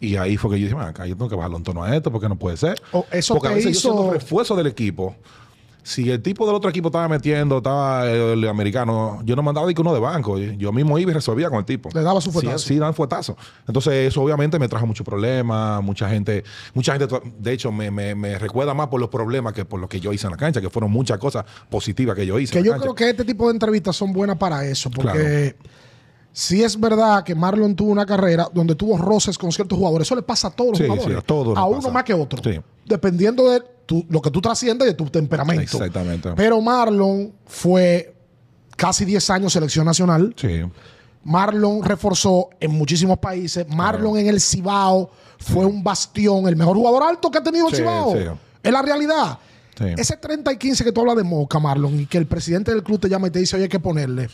Y ahí fue que yo dije, acá, yo tengo que bajarlo en tono a esto porque no puede ser. Oh, eso porque a veces hizo... yo refuerzo del equipo si el tipo del otro equipo estaba metiendo, estaba eh, el americano, yo no mandaba que uno de banco. Eh. Yo mismo iba y resolvía con el tipo. Le daba su fuetazo. Sí, sí daban fuetazo. Entonces, eso obviamente me trajo muchos problemas. Mucha gente, mucha gente, de hecho, me, recuerda más por los problemas que por lo que yo hice en la cancha, que fueron muchas cosas positivas que yo hice. Que yo creo que este tipo de entrevistas son buenas para eso, porque. si es verdad que Marlon tuvo una carrera donde tuvo roces con ciertos jugadores. Eso le pasa a todos los jugadores. a, a uno más que otro. Dependiendo de lo que tú trasciendes de tu temperamento. Exactamente. Pero Marlon fue casi 10 años selección nacional. Sí. Marlon reforzó en muchísimos países. Marlon en el Cibao fue un bastión, el mejor jugador alto que ha tenido el Cibao. Es la realidad. Ese 30 y 15 que tú hablas de Moca, Marlon, y que el presidente del club te llama y te dice, oye, hay que ponerle.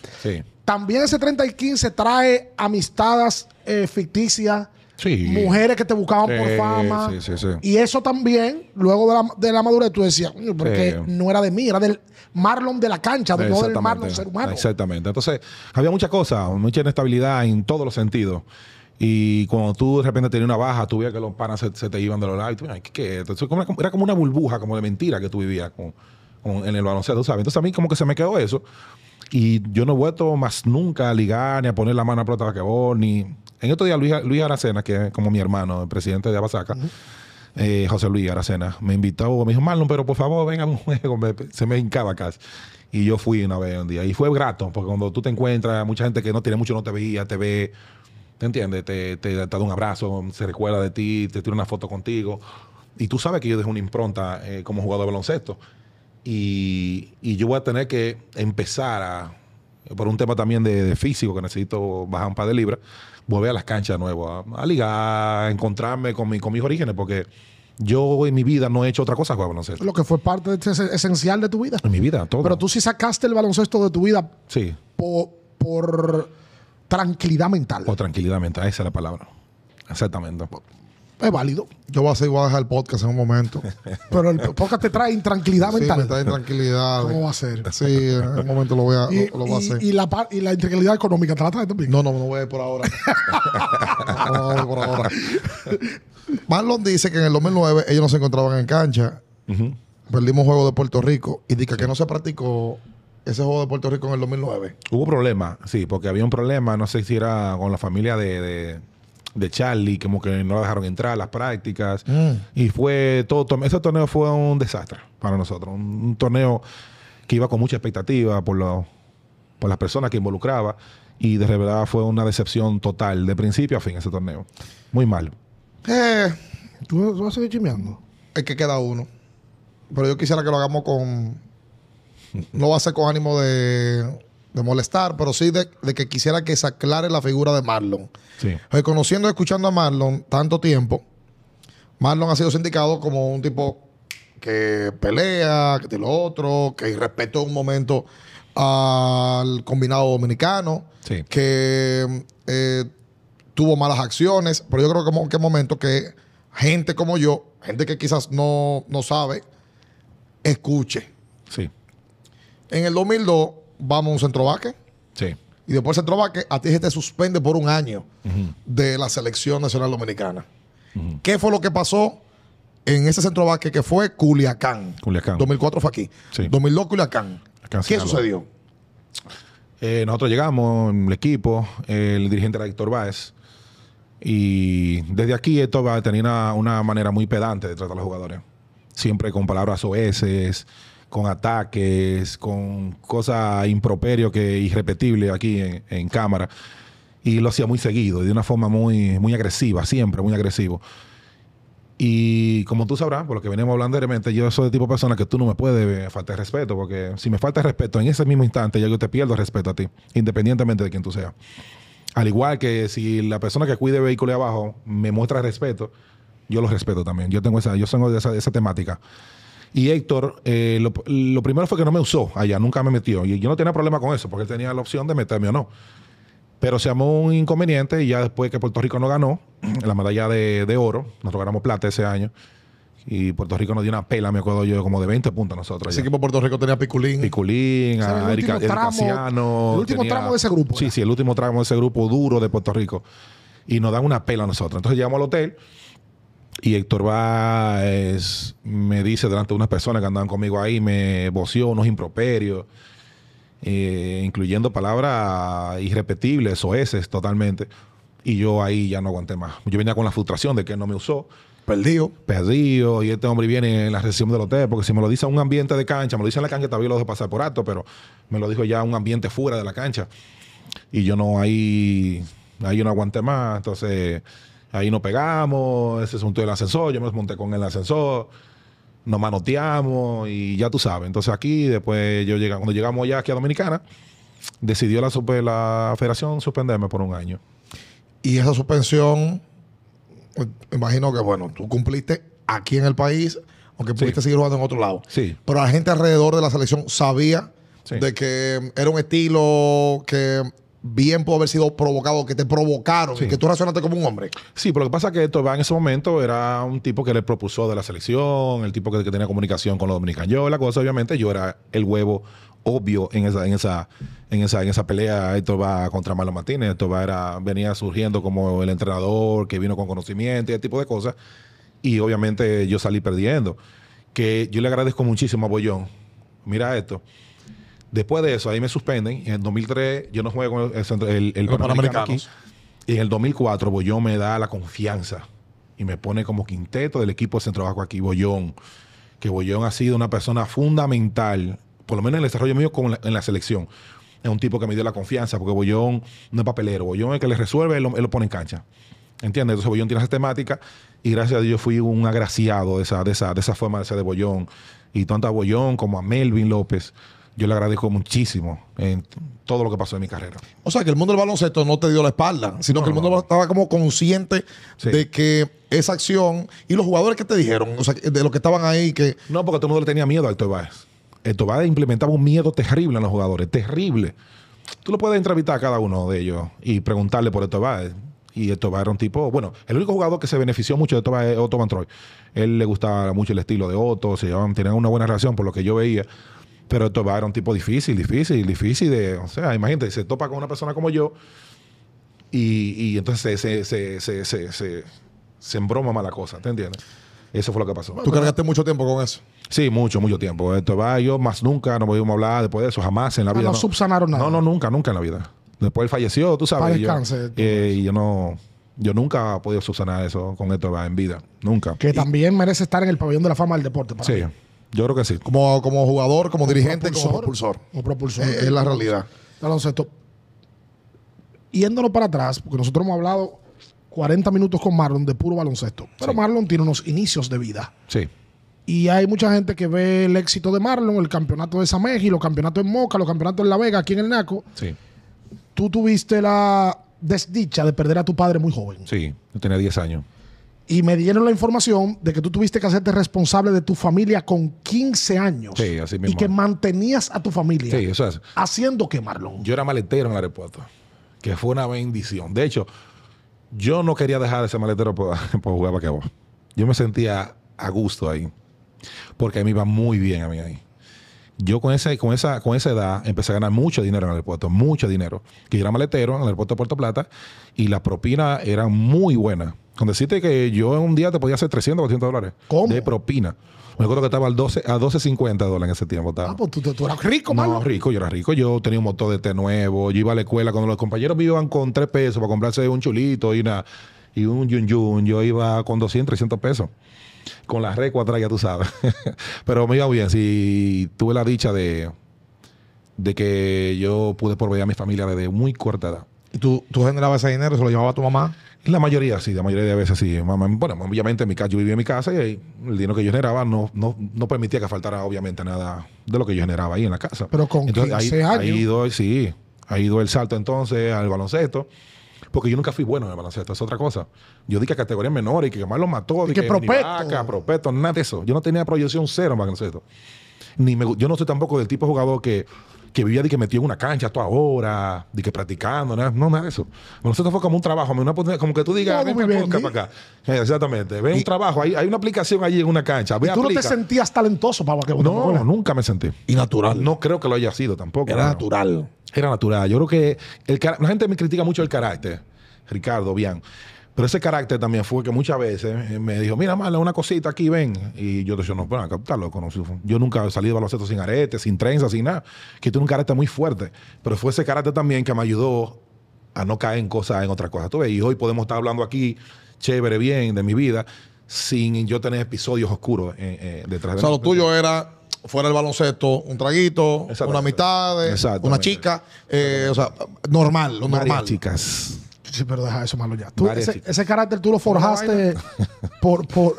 También ese 30 y 15 trae amistades eh, ficticias Mujeres que te buscaban por fama. Sí, y eso también, luego de la, madurez, tú decías, porque no era de mí, era del Marlon de la cancha, no del Marlon ser humano. Exactamente. Entonces, había muchas cosas, mucha inestabilidad en todos los sentidos. Y cuando tú de repente tenías una baja, tú veías que los panas se, te iban de los lados. tú, Ay, ¿qué, Entonces, era, como una burbuja, como de mentira que tú vivías en el baloncesto, ¿sabes? Entonces, a mí como que se me quedó eso. Y yo no he vuelto más nunca a ligar, ni a poner la mano a plata que vos, ni en otro día Luis, Aracena, que es como mi hermano, el presidente de Abasaca, eh, José Luis Aracena, me invitó, me dijo, Marlon, pero por favor, vengan a un juego, se me hincaba casi. Y yo fui una vez un día. Y fue grato, porque cuando tú te encuentras, mucha gente que no tiene mucho no te veía, te ve, ¿te entiendes? Te, da un abrazo, se recuerda de ti, te tira una foto contigo. Y tú sabes que yo dejo una impronta eh, como jugador de baloncesto. Y, yo voy a tener que empezar a, por un tema también de físico, que necesito bajar un par de libras volver a las canchas de nuevo, a, ligar, a encontrarme con, con mis orígenes, porque yo en mi vida no he hecho otra cosa que baloncesto. Lo que fue parte esencial de tu vida. En mi vida, todo. Pero tú sí sacaste el baloncesto de tu vida sí. por, por tranquilidad mental. Por tranquilidad mental, esa es la palabra. Exactamente es válido. Yo voy a, seguir, voy dejar el podcast en un momento. Pero el podcast te trae intranquilidad mental. Sí, me trae intranquilidad. ¿Cómo va a ser? Sí, en un momento lo voy a, hacer. Y la, y intranquilidad económica, ¿te la trae también? No, no, no voy por ahora. no, voy a ir por ahora. Marlon dice que en el 2009 ellos no se encontraban en cancha. Perdimos un Perdimos juego de Puerto Rico y dice que no se practicó ese juego de Puerto Rico en el 2009. Hubo problema sí, porque había un problema, no sé si era con la familia de de Charlie, como que no la dejaron entrar a las prácticas. Mm. Y fue todo, ese torneo fue un desastre para nosotros. Un, torneo que iba con mucha expectativa por, por las personas que involucraba. Y de verdad fue una decepción total, de principio a fin, ese torneo. Muy mal. Eh, ¿tú, ¿tú, vas a seguir chimeando. Es que queda uno. Pero yo quisiera que lo hagamos con. No va a ser con ánimo de de molestar, pero sí de, de, que quisiera que se aclare la figura de Marlon. Sí. Reconociendo y escuchando a Marlon tanto tiempo, Marlon ha sido sindicado como un tipo que pelea, que tiene lo otro, que irrespetó un momento al combinado dominicano, que eh, tuvo malas acciones, pero yo creo que en qué momento que gente como yo, gente que quizás no, no sabe, escuche. Sí. En el 2002 vamos a un vaque. Sí. Y después el vaque a ti se te suspende por un año de la selección nacional dominicana. ¿Qué fue lo que pasó en ese centro vaque que fue Culiacán? Culiacán. 2004 fue aquí. Sí. 2002 Culiacán. ¿Qué sucedió? Eh, nosotros llegamos, el equipo, el dirigente era Héctor Báez. Y desde aquí esto va a tener una, manera muy pedante de tratar a los jugadores. Siempre con palabras oeces con ataques, con cosas improperio que irrepetible aquí en, cámara. Y lo hacía muy seguido, de una forma muy, muy agresiva, siempre muy agresivo. Y como tú sabrás, por lo que venimos hablando realmente... yo soy el tipo de persona que tú no me puedes faltar respeto, porque si me falta respeto en ese mismo instante, ya yo te pierdo respeto a ti, independientemente de quién tú seas. Al igual que si la persona que cuide el vehículo de abajo me muestra respeto, yo lo respeto también. Yo tengo esa, yo tengo esa, esa temática. Y Héctor, eh, lo, primero fue que no me usó allá, nunca me metió. Y yo no tenía problema con eso, porque él tenía la opción de meterme o no. Pero se llamó un inconveniente y ya después que Puerto Rico no ganó la medalla de, oro, nosotros ganamos plata ese año. Y Puerto Rico nos dio una pela, me acuerdo yo, como de 20 puntos nosotros. Ese equipo Puerto Rico tenía Piculín. Piculín, o El último tramo de ese grupo. Sí, sí, el último tramo de ese grupo duro de Puerto Rico. Y nos dan una pela a nosotros. Entonces llegamos al hotel y Héctor Vaz me dice delante de unas personas que andaban conmigo ahí, me voció unos improperios, eh, incluyendo palabras irrepetibles, oeces totalmente. Y yo ahí ya no aguanté más. Yo venía con la frustración de que no me usó. Perdido. Perdido. Y este hombre viene en la recepción del hotel, porque si me lo dice en un ambiente de cancha, me lo dice en la cancha, todavía lo de pasar por alto, pero me lo dijo ya un ambiente fuera de la cancha. Y yo no, ahí, ahí no aguanté más. Entonces Ahí nos pegamos, ese un montó el ascensor, yo me monté con el ascensor, nos manoteamos y ya tú sabes. Entonces aquí, después yo llega cuando llegamos ya aquí a Dominicana, decidió la, super, la federación suspenderme por un año. Y esa suspensión, imagino que bueno, tú cumpliste aquí en el país, aunque pudiste seguir jugando en otro lado. Sí. Pero la gente alrededor de la selección sabía de que era un estilo que bien pudo haber sido provocado, que te provocaron, que tú razonaste como un hombre. Sí, pero lo que pasa es que va en ese momento era un tipo que le propuso de la selección, el tipo que, tenía comunicación con los dominicanos. Yo, la cosa, obviamente, yo era el huevo obvio en esa, en esa, en esa, en esa pelea. Esto va contra Marlon Martínez, esto va era, venía surgiendo como el entrenador que vino con conocimiento y ese tipo de cosas. Y obviamente yo salí perdiendo. Que yo le agradezco muchísimo a Bollón. Mira esto Después de eso, ahí me suspenden. En el 2003 yo no juego el, el, el Panamericano aquí. Y en el 2004 Bollón me da la confianza y me pone como quinteto del equipo de Centro Bajo aquí, Bollón. Que Bollón ha sido una persona fundamental, por lo menos en el desarrollo mío como en la, selección. Es un tipo que me dio la confianza, porque Bollón no es papelero. Bollón es el que le resuelve, él lo, pone en cancha. ¿Entiendes? Entonces Bollón tiene esa temática y gracias a Dios fui un agraciado de esa, de esa, de esa forma de, ser de Bollón. Y tanto a Bollón como a Melvin López yo le agradezco muchísimo en todo lo que pasó en mi carrera. O sea, que el mundo del baloncesto no te dio la espalda, sino que el mundo estaba como consciente de que esa acción y los jugadores que te dijeron, o sea, de los que estaban ahí que... No, porque todo el mundo le tenía miedo a Héctor Báez. implementaba un miedo terrible en los jugadores, terrible. Tú lo puedes entrevistar a cada uno de ellos y preguntarle por Héctor Báez. Y Héctor Báez era un tipo, bueno, el único jugador que se benefició mucho de Héctor es Otto Van Troy. Él le gustaba mucho el estilo de Otto, se llevaban, tenían una buena relación por lo que yo veía pero esto era un tipo difícil, difícil, difícil. De, o sea, imagínate, se topa con una persona como yo y, y entonces se, se, se, se, embroma mala cosa, ¿te entiendes? Eso fue lo que pasó. ¿Tú cargaste mucho tiempo con eso? Sí, mucho, mucho tiempo. Esto va, yo más nunca no podíamos hablar después de eso, jamás en la ah, vida. No, subsanaron nada. No, no, nunca, nunca en la vida. Después él falleció, tú sabes. Para y yo, eh, y yo no. Yo nunca he podido subsanar eso con esto va en vida. Nunca. Que también merece estar en el pabellón de la fama del deporte. Para sí. Yo creo que sí. Como, como jugador, como, dirigente, como propulsor. Como propulsor. Eh, es la realidad. Baloncesto. Yéndolo para atrás, porque nosotros hemos hablado 40 minutos con Marlon de puro baloncesto. Pero Marlon tiene unos inicios de vida. Sí. Y hay mucha gente que ve el éxito de Marlon, el campeonato de y los campeonatos en Moca, los campeonatos en La Vega, aquí en el Naco. Sí. Tú tuviste la desdicha de perder a tu padre muy joven. Sí, yo tenía 10 años. Y me dieron la información de que tú tuviste que hacerte responsable de tu familia con 15 años. Sí, así mismo. Y que mantenías a tu familia. Haciendo quemarlo. Yo era maletero en el aeropuerto, que fue una bendición. De hecho, yo no quería dejar ese maletero por, para que vos. Yo me sentía a gusto ahí, porque a mí iba muy bien a mí ahí yo con, ese, con, esa, con esa edad empecé a ganar mucho dinero en el aeropuerto, mucho dinero. Que yo era maletero en el aeropuerto de Puerto Plata y las propinas eran muy buenas. Cuando decirte que yo en un día te podía hacer 300 o 400 dólares de propina. Me acuerdo que estaba al 12, a 12.50 dólares en ese tiempo. Ah, pues tú, eras rico, mano. No, rico, yo era rico. Yo tenía un motor de té nuevo. Yo iba a la escuela cuando los compañeros me iban con 3 pesos para comprarse un chulito y, una, y un yun yun. Yo iba con 200, 300 pesos con la recua atrás, ya tú sabes. Pero me iba bien, Si tuve la dicha de, de que yo pude proveer a mi familia desde muy corta edad. ¿Y tú, tú generabas ese dinero? ¿Se lo llamaba a tu mamá? La mayoría sí, la mayoría de veces sí. Bueno, obviamente en mi casa, yo vivía en mi casa y el dinero que yo generaba no, no, permitía que faltara obviamente nada de lo que yo generaba ahí en la casa. Pero con entonces, 15 ahí, años. Ahí doy, sí, ahí doy el salto entonces al baloncesto. Porque yo nunca fui bueno en el baloncesto, es otra cosa. Yo di que menor categorías y que más lo mató, y, que, propeto. nada de eso. Yo no tenía proyección cero en baloncesto. Ni yo no soy tampoco del tipo de jugador que que vivía de que metió en una cancha a toda hora, de que practicando, nada, no, nada de eso. Nosotros fue como un trabajo, como que tú digas, ven para, acá, acá. Eh, exactamente, ve un trabajo, hay, hay, una aplicación allí en una cancha. tú no te sentías talentoso para que No, no nunca me sentí. Y natural. No creo que lo haya sido tampoco. Era natural. Era natural. Yo creo que el, la gente me critica mucho el carácter, Ricardo, bien. Pero ese carácter también fue que muchas veces eh, me dijo, mira, mala, una cosita aquí, ven. Y yo te decía, no, bueno, captarlo, Yo nunca he salido de baloncesto sin aretes, sin trenzas, sin nada. Que tiene un carácter muy fuerte. Pero fue ese carácter también que me ayudó a no caer en cosas, en otras cosas. ¿Tú Y hoy podemos estar hablando aquí, chévere, bien, de mi vida, sin yo tener episodios oscuros eh, eh, detrás de O sea, lo tuyo era fuera del baloncesto, un traguito, una mitad, una chica, o sea, normal, lo normal. chicas. Sí, pero deja eso, malo ya. ese, carácter tú lo forjaste por... por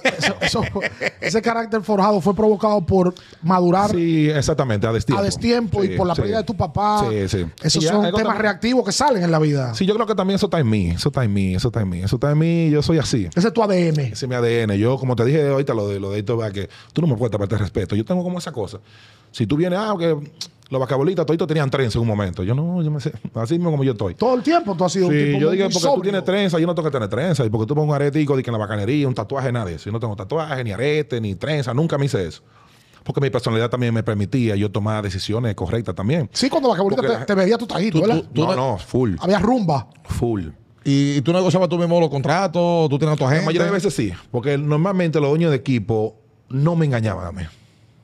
ese carácter forjado fue provocado por madurar... Sí, exactamente, a destiempo. A destiempo y por la pérdida de tu papá. Sí, sí. Esos son temas reactivos que salen en la vida. Sí, yo creo que también eso está en mí. Eso está en mí, eso está en mí. Eso está en mí, yo soy así. Ese es tu ADN. Ese es mi ADN. Yo, como te dije ahorita, lo de, lo de esto, que tú no me puedes taparte este respeto. Yo tengo como esa cosa. Si tú vienes, ah, que... Los vacabolitas toditos tenían trenza en un momento. Yo no, yo me sé, así mismo como yo estoy. Todo el tiempo tú has sido un tipo yo digo, porque tú tienes trenza, yo no tengo que tener trenza. Y porque tú pones un aretico de que en la bacanería, un tatuaje, nada de eso. Yo no tengo tatuaje, ni arete, ni trenza. Nunca me hice eso. Porque mi personalidad también me permitía yo tomar decisiones correctas también. Sí, cuando Bacabolitas te, tu tajito, ¿verdad? no, no, full. Había rumba. Full. ¿Y, tú negociabas tú mismo los contratos? ¿Tú tenías tu agente? La mayoría de veces sí. Porque normalmente los dueños de equipo no me engañaban a mí.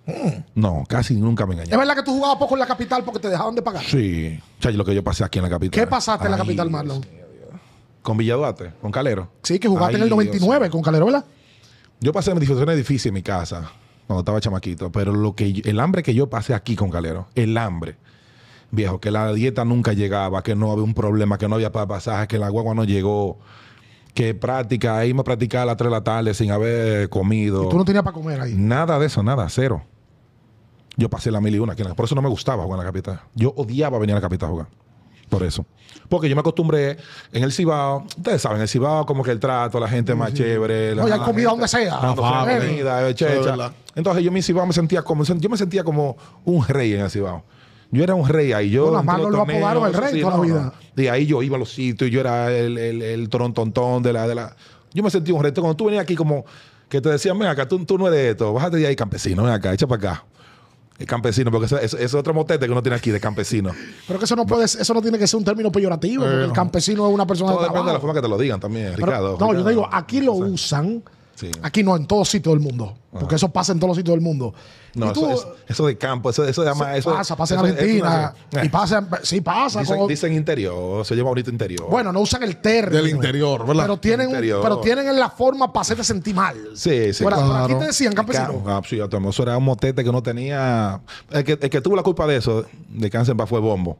Mm. No, casi nunca me engañé ¿Es verdad que tú jugabas poco en la capital porque te dejaban de pagar? Sí. lo que yo pasé aquí en la capital. ¿Qué pasaste en la capital, Marlon? Con Villaduate, con Calero. Sí, que jugaste en el 99 con Calero, ¿verdad? Yo pasé en edificio en mi casa cuando estaba chamaquito, pero lo que el hambre que yo pasé aquí con Calero, el hambre viejo, que la dieta nunca llegaba, que no había un problema, que no había para pasajes, que la guagua no llegó, que práctica, ahí me practicaba a las 3 de la tarde sin haber comido. ¿Y tú no tenías para comer ahí? Nada de eso, nada, cero. Yo pasé la mil y una aquí en la, Por eso no me gustaba jugar en la capital. Yo odiaba venir a la capital a jugar. Por eso. Porque yo me acostumbré en el Cibao, ustedes saben, el Cibao como que el trato, la gente más chévere. La, Oye, hay comida donde sea. La comida, Entonces yo en mi Cibao me sentía como, yo me sentía como un rey en el Cibao. Yo era un rey ahí. Yo, las manos lo apodaron el rey toda la vida. Y ahí yo iba a los sitios, yo era el, el, el de la, de la... Yo me sentía un rey. Entonces, cuando tú venías aquí como que te decían, ven acá, tú, tú no eres de esto, bájate de ahí campesino, ven acá, echa para acá. El campesino, porque eso, es otro motete que uno tiene aquí de campesino. Pero que eso no puede, eso no tiene que ser un término peyorativo, porque el eh, campesino es una persona Todo depende de la forma que te lo digan también, Ricardo. No, yo te digo, aquí lo usan Aquí no, en todos sitios del mundo. Porque eso pasa en todos los sitios del mundo. No, eso, eso, de campo, eso, eso, llama, eso pasa, pasa en Argentina. y pasa, sí pasa. Dicen, interior, se llama bonito interior. Bueno, no usan el término. Del interior, ¿verdad? Pero tienen, pero tienen la forma para hacerte sentir mal. Sí, sí. claro. Aquí te decían campesino. Ah, sí, eso era un motete que no tenía. El que, el que tuvo la culpa de eso, de cáncer, fue Bombo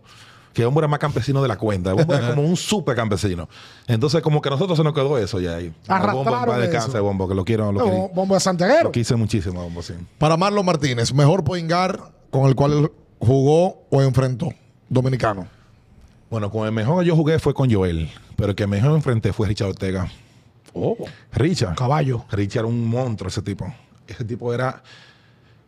que Hombre era más campesino de la cuenta. como un super campesino. Entonces, como que a nosotros se nos quedó eso ya ahí. Arrastraron bombo, para Bombo, que lo quiero. Lo bombo de Santiago. Lo quise muchísimo, Bombo, Para Marlon Martínez, mejor poingar con el cual jugó o enfrentó, dominicano. Bueno, con el mejor que yo jugué fue con Joel, pero el que mejor enfrenté fue Richard Ortega. Oh. Richard. Caballo. Richard era un monstruo ese tipo. Ese tipo era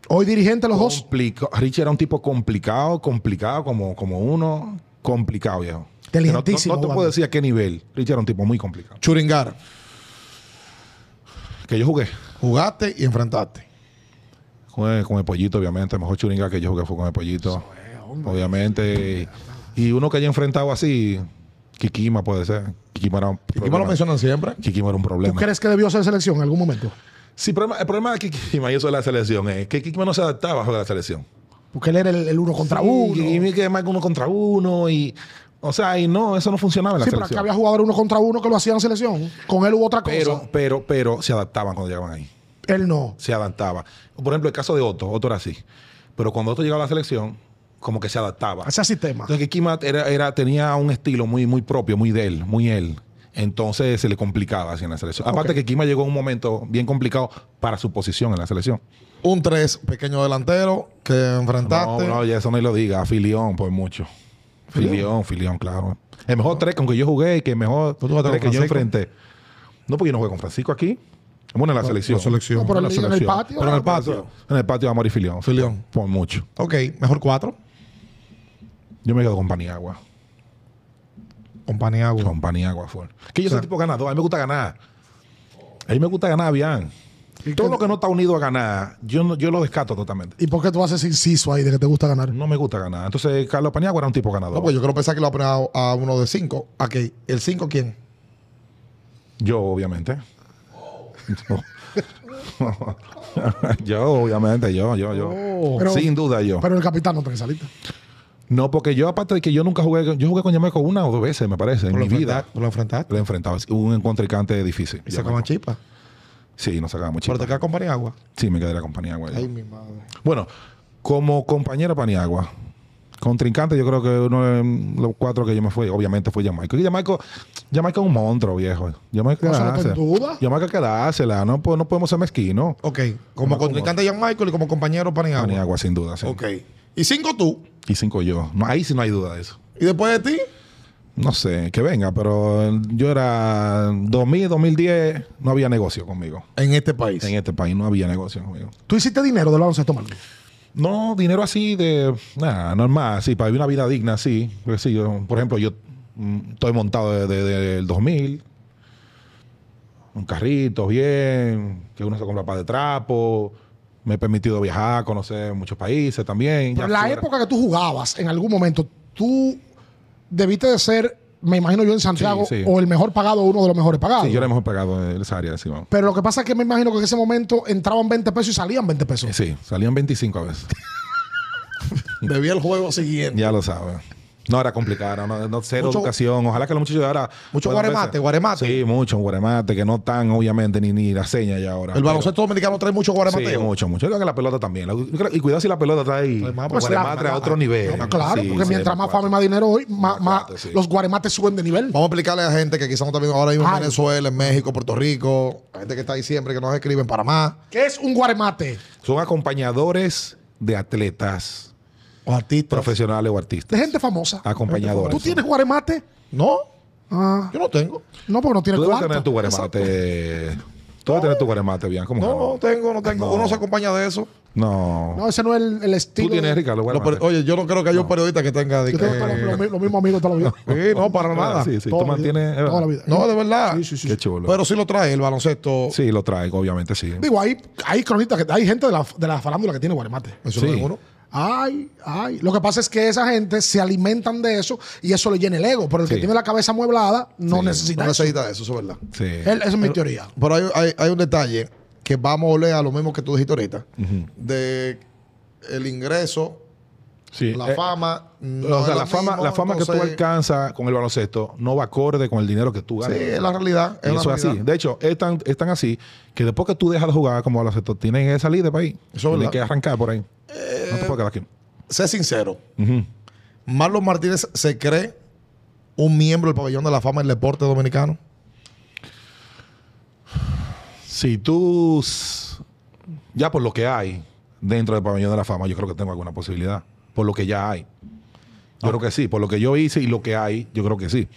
Hoy dirigente los dos. Richie era un tipo complicado, complicado, como, como uno, complicado, viejo. Inteligentísimo. No, te puedo decir a qué nivel. Richie era un tipo muy complicado. Churingar. Que yo jugué. Jugaste y enfrentaste. Jugué con el pollito, obviamente. mejor churingar que yo jugué fue con el pollito. obviamente. Y uno que haya enfrentado así, Kikima puede ser. Kikima lo mencionan siempre. Kikima era un problema. crees que debió ser selección en algún momento? Sí, el problema de Kikima y eso de la selección es que Kikima no se adaptaba a la selección. Porque él era el, uno contra uno. Y que más que uno contra uno. Y, o sea, y no, eso no funcionaba en la selección. Sí, pero había jugadores uno contra uno que lo hacían en selección. Con él hubo otra cosa. Pero, pero, pero se adaptaban cuando llegaban ahí. Él no. Se adaptaba. Por ejemplo, el caso de Otto. Otto era así. Pero cuando Otto llegaba a la selección, como que se adaptaba. Ese sistema. Entonces, Kikima tenía un estilo muy, muy propio, muy de él, muy él. Entonces se le complicaba así en la selección. Aparte que Kima llegó a un momento bien complicado para su posición en la selección. Un 3, pequeño delantero que enfrentaste. No, no, ya eso no lo diga. Filión, por pues mucho. Filión, Filión, claro. El mejor 3 con que yo jugué y que el mejor 3 que yo enfrenté. No, porque yo no jugué con Francisco aquí. Bueno, en la selección. selección. en, la selección. en el patio. en el patio. En el Filión. Filión. Por mucho. Ok, mejor 4. Yo me quedo con Paniagua. Con Paniagua. Con Paniagua fue. Que yo soy el tipo ganador. A mí me gusta ganar. A mí me gusta ganar bien. Todo lo que no está unido a ganar, yo, yo lo descarto totalmente. ¿Y por qué tú haces inciso ahí de que te gusta ganar? No me gusta ganar. Entonces, Carlos Paniagua era un tipo ganador. No, pues yo creo pensar que lo ha a a, uno de cinco. qué? ¿El cinco quién? Yo, obviamente. Yo. obviamente, yo, yo, yo. Sin duda, yo. Pero el capitán no tiene salita. No, porque yo, aparte de que yo nunca jugué, yo jugué con Yameco una o dos veces, me parece, en mi vida. ¿Lo enfrentaste? Lo enfrentaba. Hubo un encontricante difícil. ¿Y sacaban chipa? Sí, nos sacaba chipa. ¿Pero te quedas con Paniagua? Sí, me quedé la con Paniagua. Ay, mi madre. Bueno, como compañero Paniagua, contrincante, yo creo que uno de los cuatro que yo me fui, obviamente fue Jamaica. Y Jamaica, es un monstruo, viejo. Jamaica o duda. Jamaica que la pues, no, podemos ser mezquinos. Ok, como contrincante contrincante Jamaica y como compañero Paniagua. Paniagua, sin duda, sí. Ok. Y cinco tú. Y cinco yo. No, ahí sí no hay duda de eso. ¿Y después de ti? No sé, que venga, pero yo era 2000, 2010, no había negocio conmigo. ¿En este país? En este país no había negocio conmigo. ¿Tú hiciste dinero de la once tomando? No, dinero así de, nada, normal, Sí, para vivir una vida digna, Sí, pues yo, por ejemplo, yo mm, estoy montado desde, el 2000, un carrito bien, que uno se compra para de trapo me he permitido viajar, conocer muchos países también. Pero la época que tú jugabas, en algún momento, tú debiste de ser, me imagino yo en Santiago, o el mejor pagado uno de los mejores pagados. Sí, yo era el mejor pagado en esa área, Pero lo que pasa es que me imagino que en ese momento entraban 20 pesos y salían 20 pesos. Sí, salían 25 a veces. debía el juego siguiente. Ya lo sabes. No, era complicado, no, no cero educación. Ojalá que los muchachos ahora. Mucho guaremate, guaremate. Sí, mucho guaremate, que no están, obviamente, ni, ni la seña ya ahora. El baloncesto dominicano trae mucho guaremate. Sí, mucho, mucho. Yo creo que la pelota también. y cuidado si la pelota está ahí pues, pues guaremate a otro nivel. claro, porque mientras más fama y más dinero hoy, más, los guaremates suben de nivel. Vamos a explicarle a la gente que quizás no también ahora mismo en Venezuela, en México, Puerto Rico, la gente que está ahí siempre, que nos escriben para más ¿Qué es un guaremate? Son acompañadores de atletas o artistas. Profesionales o artistas. De gente famosa. Acompañadores. ¿Tú tienes guaremate? No. Ah. Yo no tengo. No, porque no tienes Tú debes tener tu guaremate. Tú debes tener tu guaremate, bien. ¿Cómo No, no tengo, no tengo. Uno se acompaña de eso. No. No, ese no es el, estilo. Tú tienes, Ricardo. oye, yo no creo que haya un periodista que tenga. De lo, mismo amigo toda la vida. Sí, no, para nada. Sí, sí. Toda Toda la vida. ¿Mm? No, de verdad. Qué chulo. Pero sí lo trae el baloncesto. Sí, lo traigo, obviamente, sí. Digo, hay, hay cronistas, que, hay gente de la, de la farándula que tiene guaremate. Eso no Sí. es uno. Ay, ay. Lo que pasa es que esa gente se alimentan de eso y eso le llena el ego. Pero el que tiene la cabeza mueblada no necesita necesita no eso. necesita eso, eso es verdad. Sí. esa es mi teoría. Pero hay, un detalle que vamos a leer a lo mismo que tú dijiste ahorita, de el ingreso la eh, fama. la fama, que tú alcanzas con el baloncesto no va acorde con el dinero que tú ganas. Sí, la realidad. eso es así. De hecho, es tan, así que después que tú dejas de jugar como baloncesto, tienes que salir de país. Eso Tienes que arrancar por ahí. no te eh, puedo quedar aquí. Sé sincero. Marlos Marlon Martínez se cree un miembro del pabellón de la fama el deporte dominicano. Si tú. Ya por lo que hay dentro del pabellón de la fama, yo creo que tengo alguna posibilidad por lo que ya hay. Yo creo que sí, por lo que yo hice y lo que hay, yo creo que sí.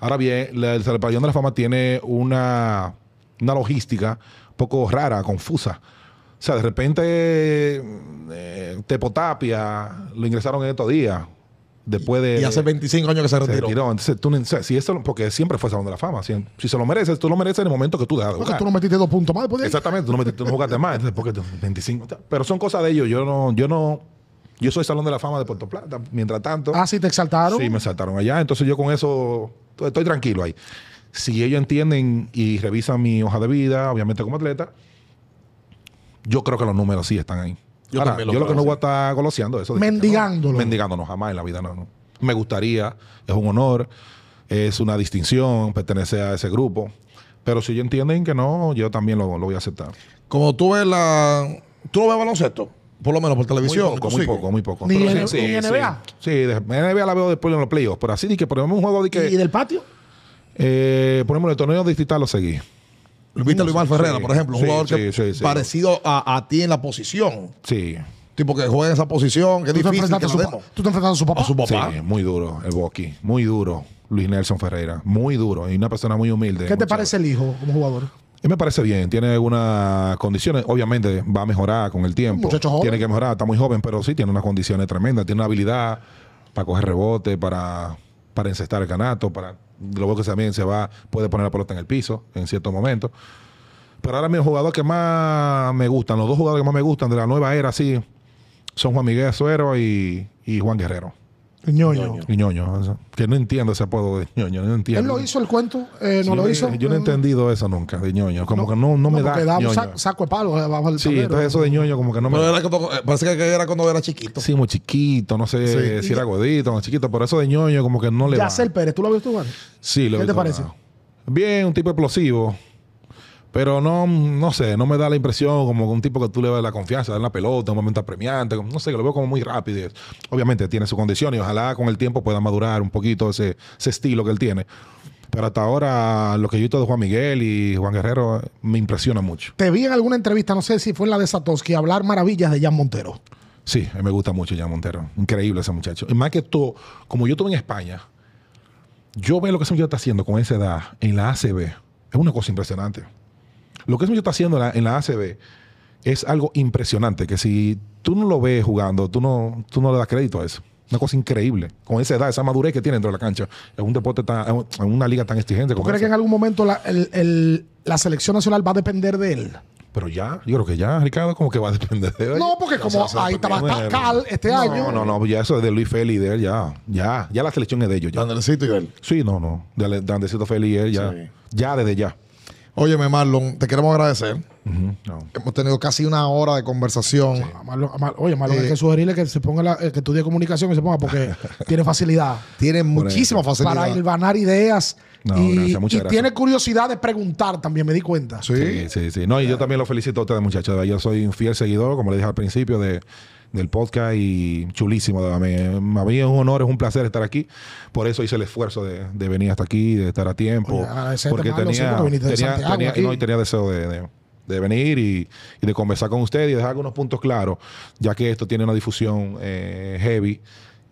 Ahora bien, el Pabellón de la Fama tiene una, logística un poco rara, confusa. O sea, de repente eh, Tepotapia lo ingresaron en estos días. Después de. Y hace 25 años que se retiró. Se retiró. Entonces, tú, porque siempre fue Salón de la Fama. Si, se lo mereces, tú lo mereces en el momento que tú dejas Porque tú no metiste dos puntos más Exactamente, tú no, jugaste más. porque 25. Pero son cosas de ellos. Yo no, yo no yo soy Salón de la Fama de Puerto Plata, mientras tanto. Ah, sí, te exaltaron. Sí, me exaltaron allá. Entonces yo con eso estoy tranquilo ahí. Si ellos entienden y revisan mi hoja de vida, obviamente como atleta, yo creo que los números sí están ahí. Yo, lo, yo que no voy a estar goloseando eso. Mendigándolo. mendigándolo, jamás en la vida no, Me gustaría, es un honor, es una distinción pertenecer a ese grupo. Pero si ellos entienden que no, yo también lo, lo voy a aceptar. Como tú ves la... ¿Tú no ves baloncesto? Por lo menos por televisión. Muy poco, muy poco, muy poco. ¿Ni, sí, NBA? Sí, NBA la veo después en los playoffs. Pero así de que ponemos un juego de que. ¿Y del patio? Eh, ponemos el torneo distrital lo seguí. ¿Viste a Luis Mar Ferreira por ejemplo? Un jugador que parecido a, a ti en la posición. Sí tipo que juega en esa posición, que difícil. ¿Tú te enfrentaste a su papá? A su papá. Sí, muy duro el Boqui, muy duro Luis Nelson Ferreira, muy duro y una persona muy humilde. ¿Qué te parece el hijo como jugador? Y me parece bien, tiene algunas condiciones, obviamente va a mejorar con el tiempo. Tiene que mejorar, está muy joven, pero sí tiene unas condiciones tremendas, tiene una habilidad para coger rebote, para, para encestar el canato, para lo que también se va, puede poner la pelota en el piso en cierto momento. Pero ahora mi jugador que más me gustan, los dos jugadores que más me gustan de la nueva era, sí, son Juan Miguel Azuero y Juan Guerrero. Ñoño. Ñoño. Que no entiendo ese apodo de Ñoño. No entiendo. Él lo hizo el cuento, eh, no lo hizo. Yo no he mm. entendido eso nunca de Ñoño. Como que no, no me da. da ñoño. Saco, de palo eh, Sí, entonces eso de Ñoño como que no me eh, Parece que era cuando era chiquito. Sí, muy chiquito. No sé si era godito, no chiquito. Pero eso de Ñoño como que no le da. Yacel Pérez, ¿tú lo has visto jugar? Sí, lo he ¿Qué te parece? Bien, un tipo explosivo. Pero no, no sé, no me da la impresión como un tipo que tú le das la confianza, das la pelota, un momento apremiante, no sé, que lo veo como muy rápido. Obviamente tiene su condición y ojalá con el tiempo pueda madurar un poquito ese, ese estilo que él tiene. Pero hasta ahora lo que yo he visto de Juan Miguel y Juan Guerrero eh, me impresiona mucho. Te vi en alguna entrevista, no sé si fue en la de Satoshi, hablar maravillas de Jan Montero. Sí, me gusta mucho Jan Montero. Increíble ese muchacho. Y más que todo, como yo estuve en España, yo veo lo que ese muchacho está haciendo con esa edad en la ACB. Es una cosa impresionante. Lo que Smith está haciendo en la, ACB es algo impresionante, que si tú no lo ves jugando, tú no, tú no le das crédito a eso. Una cosa increíble. Con esa edad, esa madurez que tiene dentro de la cancha. En un deporte tan, en una liga tan exigente. ¿Tú crees que en algún momento la, selección nacional va a depender de él? Pero ya, yo creo que ya, Ricardo, como que va a depender de él. No, porque como ahí estaba Pascal este año. No, no, no, ya eso es de Luis Feli y de él, ya. Ya, ya la selección es de ellos. Ya. ¿Dandecito y él? Sí, no, no. De, Feli y él, ya. Ya desde ya. Óyeme, Marlon, te queremos agradecer. Hemos tenido casi una hora de conversación. oye, Marlon, hay eh, que sugerirle que se ponga eh, estudie comunicación y se ponga porque tiene facilidad. Tiene muchísima facilidad. Para ilvanar ideas. y, tiene curiosidad de preguntar también, me di cuenta. Sí, sí, sí. No, y yo también lo felicito a ustedes, muchachos. Yo soy un fiel seguidor, como le dije al principio, de del podcast y chulísimo. A mí, es un honor, es un placer estar aquí. Por eso hice el esfuerzo de, venir hasta aquí, de estar a tiempo. Ah, porque tenía, tenía, deseo de, venir y, de conversar con ustedes y dejar algunos puntos claros, ya que esto tiene una difusión eh, heavy.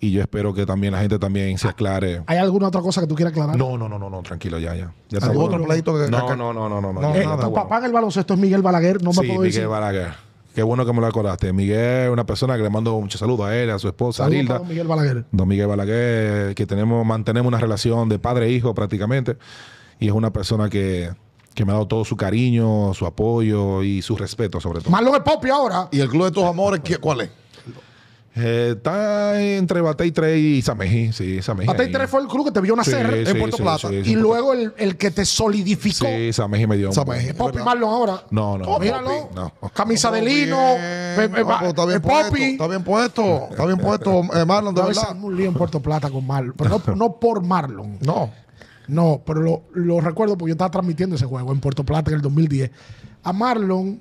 Y yo espero que también la gente también se ah, aclare. ¿Hay alguna otra cosa que tú quieras aclarar? No, no, no, no, tranquilo, ya, ya. otro No, no, no, no. no, eh, no, no, es Miguel Balaguer, no me Miguel Balaguer. Qué bueno que me lo acordaste, Miguel es una persona que le mando muchos saludos a él, a su esposa, a Hilda. Don Miguel Balaguer. Don Miguel Balaguer, que tenemos, mantenemos una relación de padre e hijo prácticamente. Y es una persona que, me ha dado todo su cariño, su apoyo y su respeto sobre todo. Marlon es Popi ahora. ¿Y el club de tus amores cuál es? Eh, está entre Batey 3 y Sameji. Sí, Sameji. Batey 3 fue el club que te vio nacer en Puerto Plata. y luego el, que te solidificó. Sí, Sameji me dio. Poppy Marlon ahora. No, no. míralo. Camisa de lino. está, bien puesto, está bien puesto. Está bien puesto, eh, Marlon, de verdad. un lío en Puerto Plata con Marlon. Pero no, por Marlon. No. No, pero lo, lo recuerdo porque yo estaba transmitiendo ese juego en Puerto Plata en el 2010. A Marlon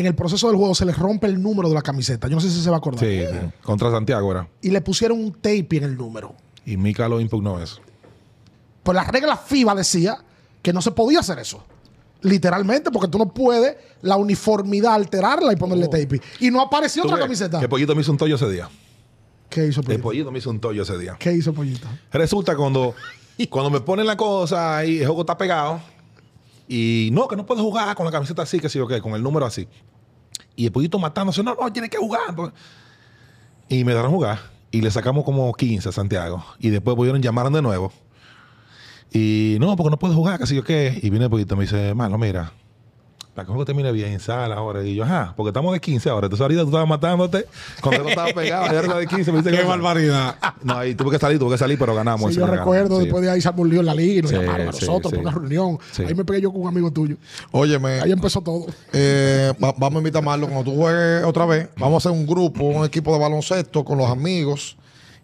en el proceso del juego se les rompe el número de la camiseta. Yo no sé si se va a acordar. Sí, contra Santiago era. Y le pusieron un tape en el número. Y Mica lo impugnó eso. Pues la regla FIBA decía que no se podía hacer eso. Literalmente, porque tú no puedes la uniformidad alterarla y ponerle oh. tape. Y no apareció otra camiseta. ¿Qué Pollito me hizo un tollo ese día. ¿Qué hizo Pollito? El Pollito me hizo un tollo ese día. ¿Qué hizo Pollito? Resulta cuando, cuando me ponen la cosa y el juego está pegado y no, que no puedo jugar con la camiseta así, que sí, qué con el número así. Y el pollito matándose, no, no, Tiene que jugar. Y me a jugar. Y le sacamos como 15 a Santiago. Y después volvieron, llamaron de nuevo. Y no, porque no puedo jugar, que sí, qué Y viene el pollito y me dice, mano, mira, la cosa que termine bien, en sala ahora. Y yo, ajá, porque estamos de 15 ahora. Entonces ahorita tú estabas matándote, cuando yo estaba pegado, yo era de 15. Me dice, ¡Qué barbaridad! No, ahí tuve que salir, tuve que salir, pero ganamos. Sí, yo recuerdo, después de ahí se volvió la liga y nos llamaron nosotros por una reunión. Ahí me pegué yo con un amigo tuyo. Óyeme. Ahí empezó todo. Eh, vamos a invitar a Marlon, cuando tú juegues otra vez, vamos a hacer un grupo, un equipo de baloncesto con los amigos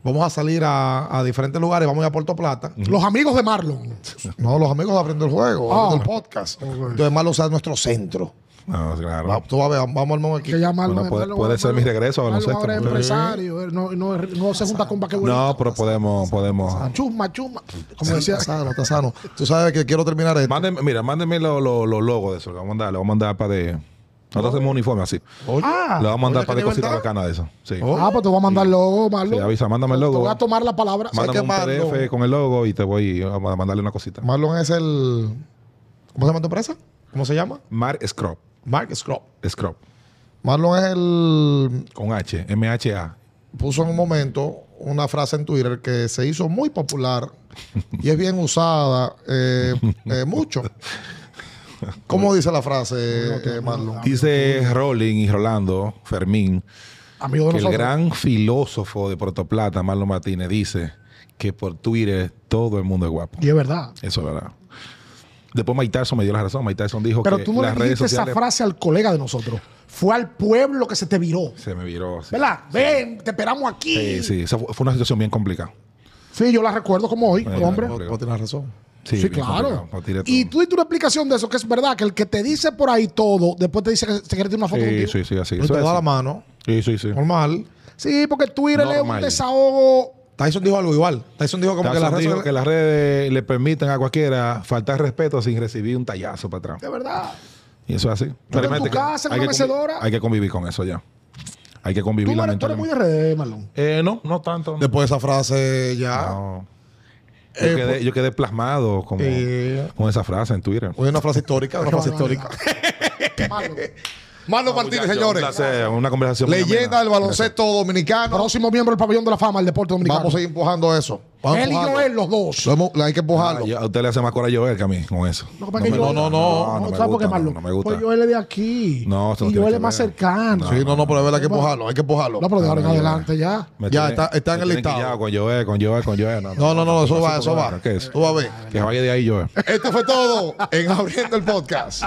Vamos a salir a, diferentes lugares, vamos a ir a Puerto Plata. Los amigos de Marlon. No, los amigos de Aprender el Juego, el ah. Podcast. Entonces Marlon o sea nuestro centro. No, ah, claro. tú vas a ver, vamos al armar aquí. Que Marlon bueno, puede, ser mi regreso a nuestro centro. empresario, no, no, no se junta con vaquebuelo. No, pero podemos, podemos. chusma. chusma. Como decía. Está sano, Tú sabes que quiero terminar esto. Mándenme, mira, mándenme los logos de eso. Lo vamos a mandar, vamos a mandar para de. Nosotros oh. hacemos uniforme así. Ah, Le vamos a mandar para de cositas bacanas de eso. Oh. Ah, pues te voy a mandar el logo, Marlon. Sí, avisa, mándame el logo. Te voy a tomar la palabra. Mándame un PDF con el logo y te voy a mandarle una cosita. Marlon es el. ¿Cómo se llama tu empresa? ¿Cómo se llama? Mark Scropp. Mark Scrub. Scrub. Marlon es el. Con H. M-H-A. Puso en un momento una frase en Twitter que se hizo muy popular y es bien usada eh, eh, mucho. ¿Cómo dice la frase, eh, Marlon? Dice Rolling y Rolando Fermín, que el gran filósofo de Puerto Plata, Marlon Martínez, dice que por Twitter todo el mundo es guapo. Y es verdad. Eso es verdad. Después Mike me dio la razón. Mike dijo Pero tú no le dijiste esa frase al colega de nosotros. Fue al pueblo que se te viró. Se me viró. ¿Verdad? Ven, te esperamos aquí. Sí, sí. Esa fue una situación bien complicada. Sí, yo la recuerdo como hoy, hombre. Tienes razón. Sí, claro. Y tú diste una explicación de eso, que es verdad, que el que te dice por ahí todo, después te dice que se quiere tirar una foto sí, contigo. Sí, sí, así. Y te da la mano. Sí, sí, sí. Normal. Sí, porque Twitter le es un desahogo Tyson dijo algo igual. Tyson dijo como que, las redes... le permiten a cualquiera faltar respeto sin recibir un tallazo para atrás. De verdad. Y eso es así. Pero en tu casa, hay, que hay que convivir con eso ya. Hay que convivir ¿Tú, eres, tú eres muy de redes, Marlon? Eh, no, no tanto. Después de esa frase ya... No. Yo, eh, quedé, yo quedé, plasmado como, con esa frase en Twitter. Una frase histórica, una frase histórica. Marlon Martínez, señores. Un una conversación. Leyenda del baloncesto dominicano. Próximo miembro del pabellón de la fama, el deporte dominicano. Vamos a seguir empujando eso. Él y Joel, los dos. hay que empujarlo. a usted le hace más coraje a Joel que a mí con eso. No, no, no, no, no. ¿Sabes por qué, Marlon? No, me gusta. Pues Joel es de aquí. No, y Joel es más cercano. Sí, no, no, pero es verdad que pues- empujarlo. Hay que empujarlo. No, pero dejar en adelante ya. Ya, está en el listado. Con Joel, con Joel, con Joel. No, no, no, eso va, eso va. Tú vas a ver. Que vaya de ahí, Joel. Esto fue todo en Abriendo el Podcast.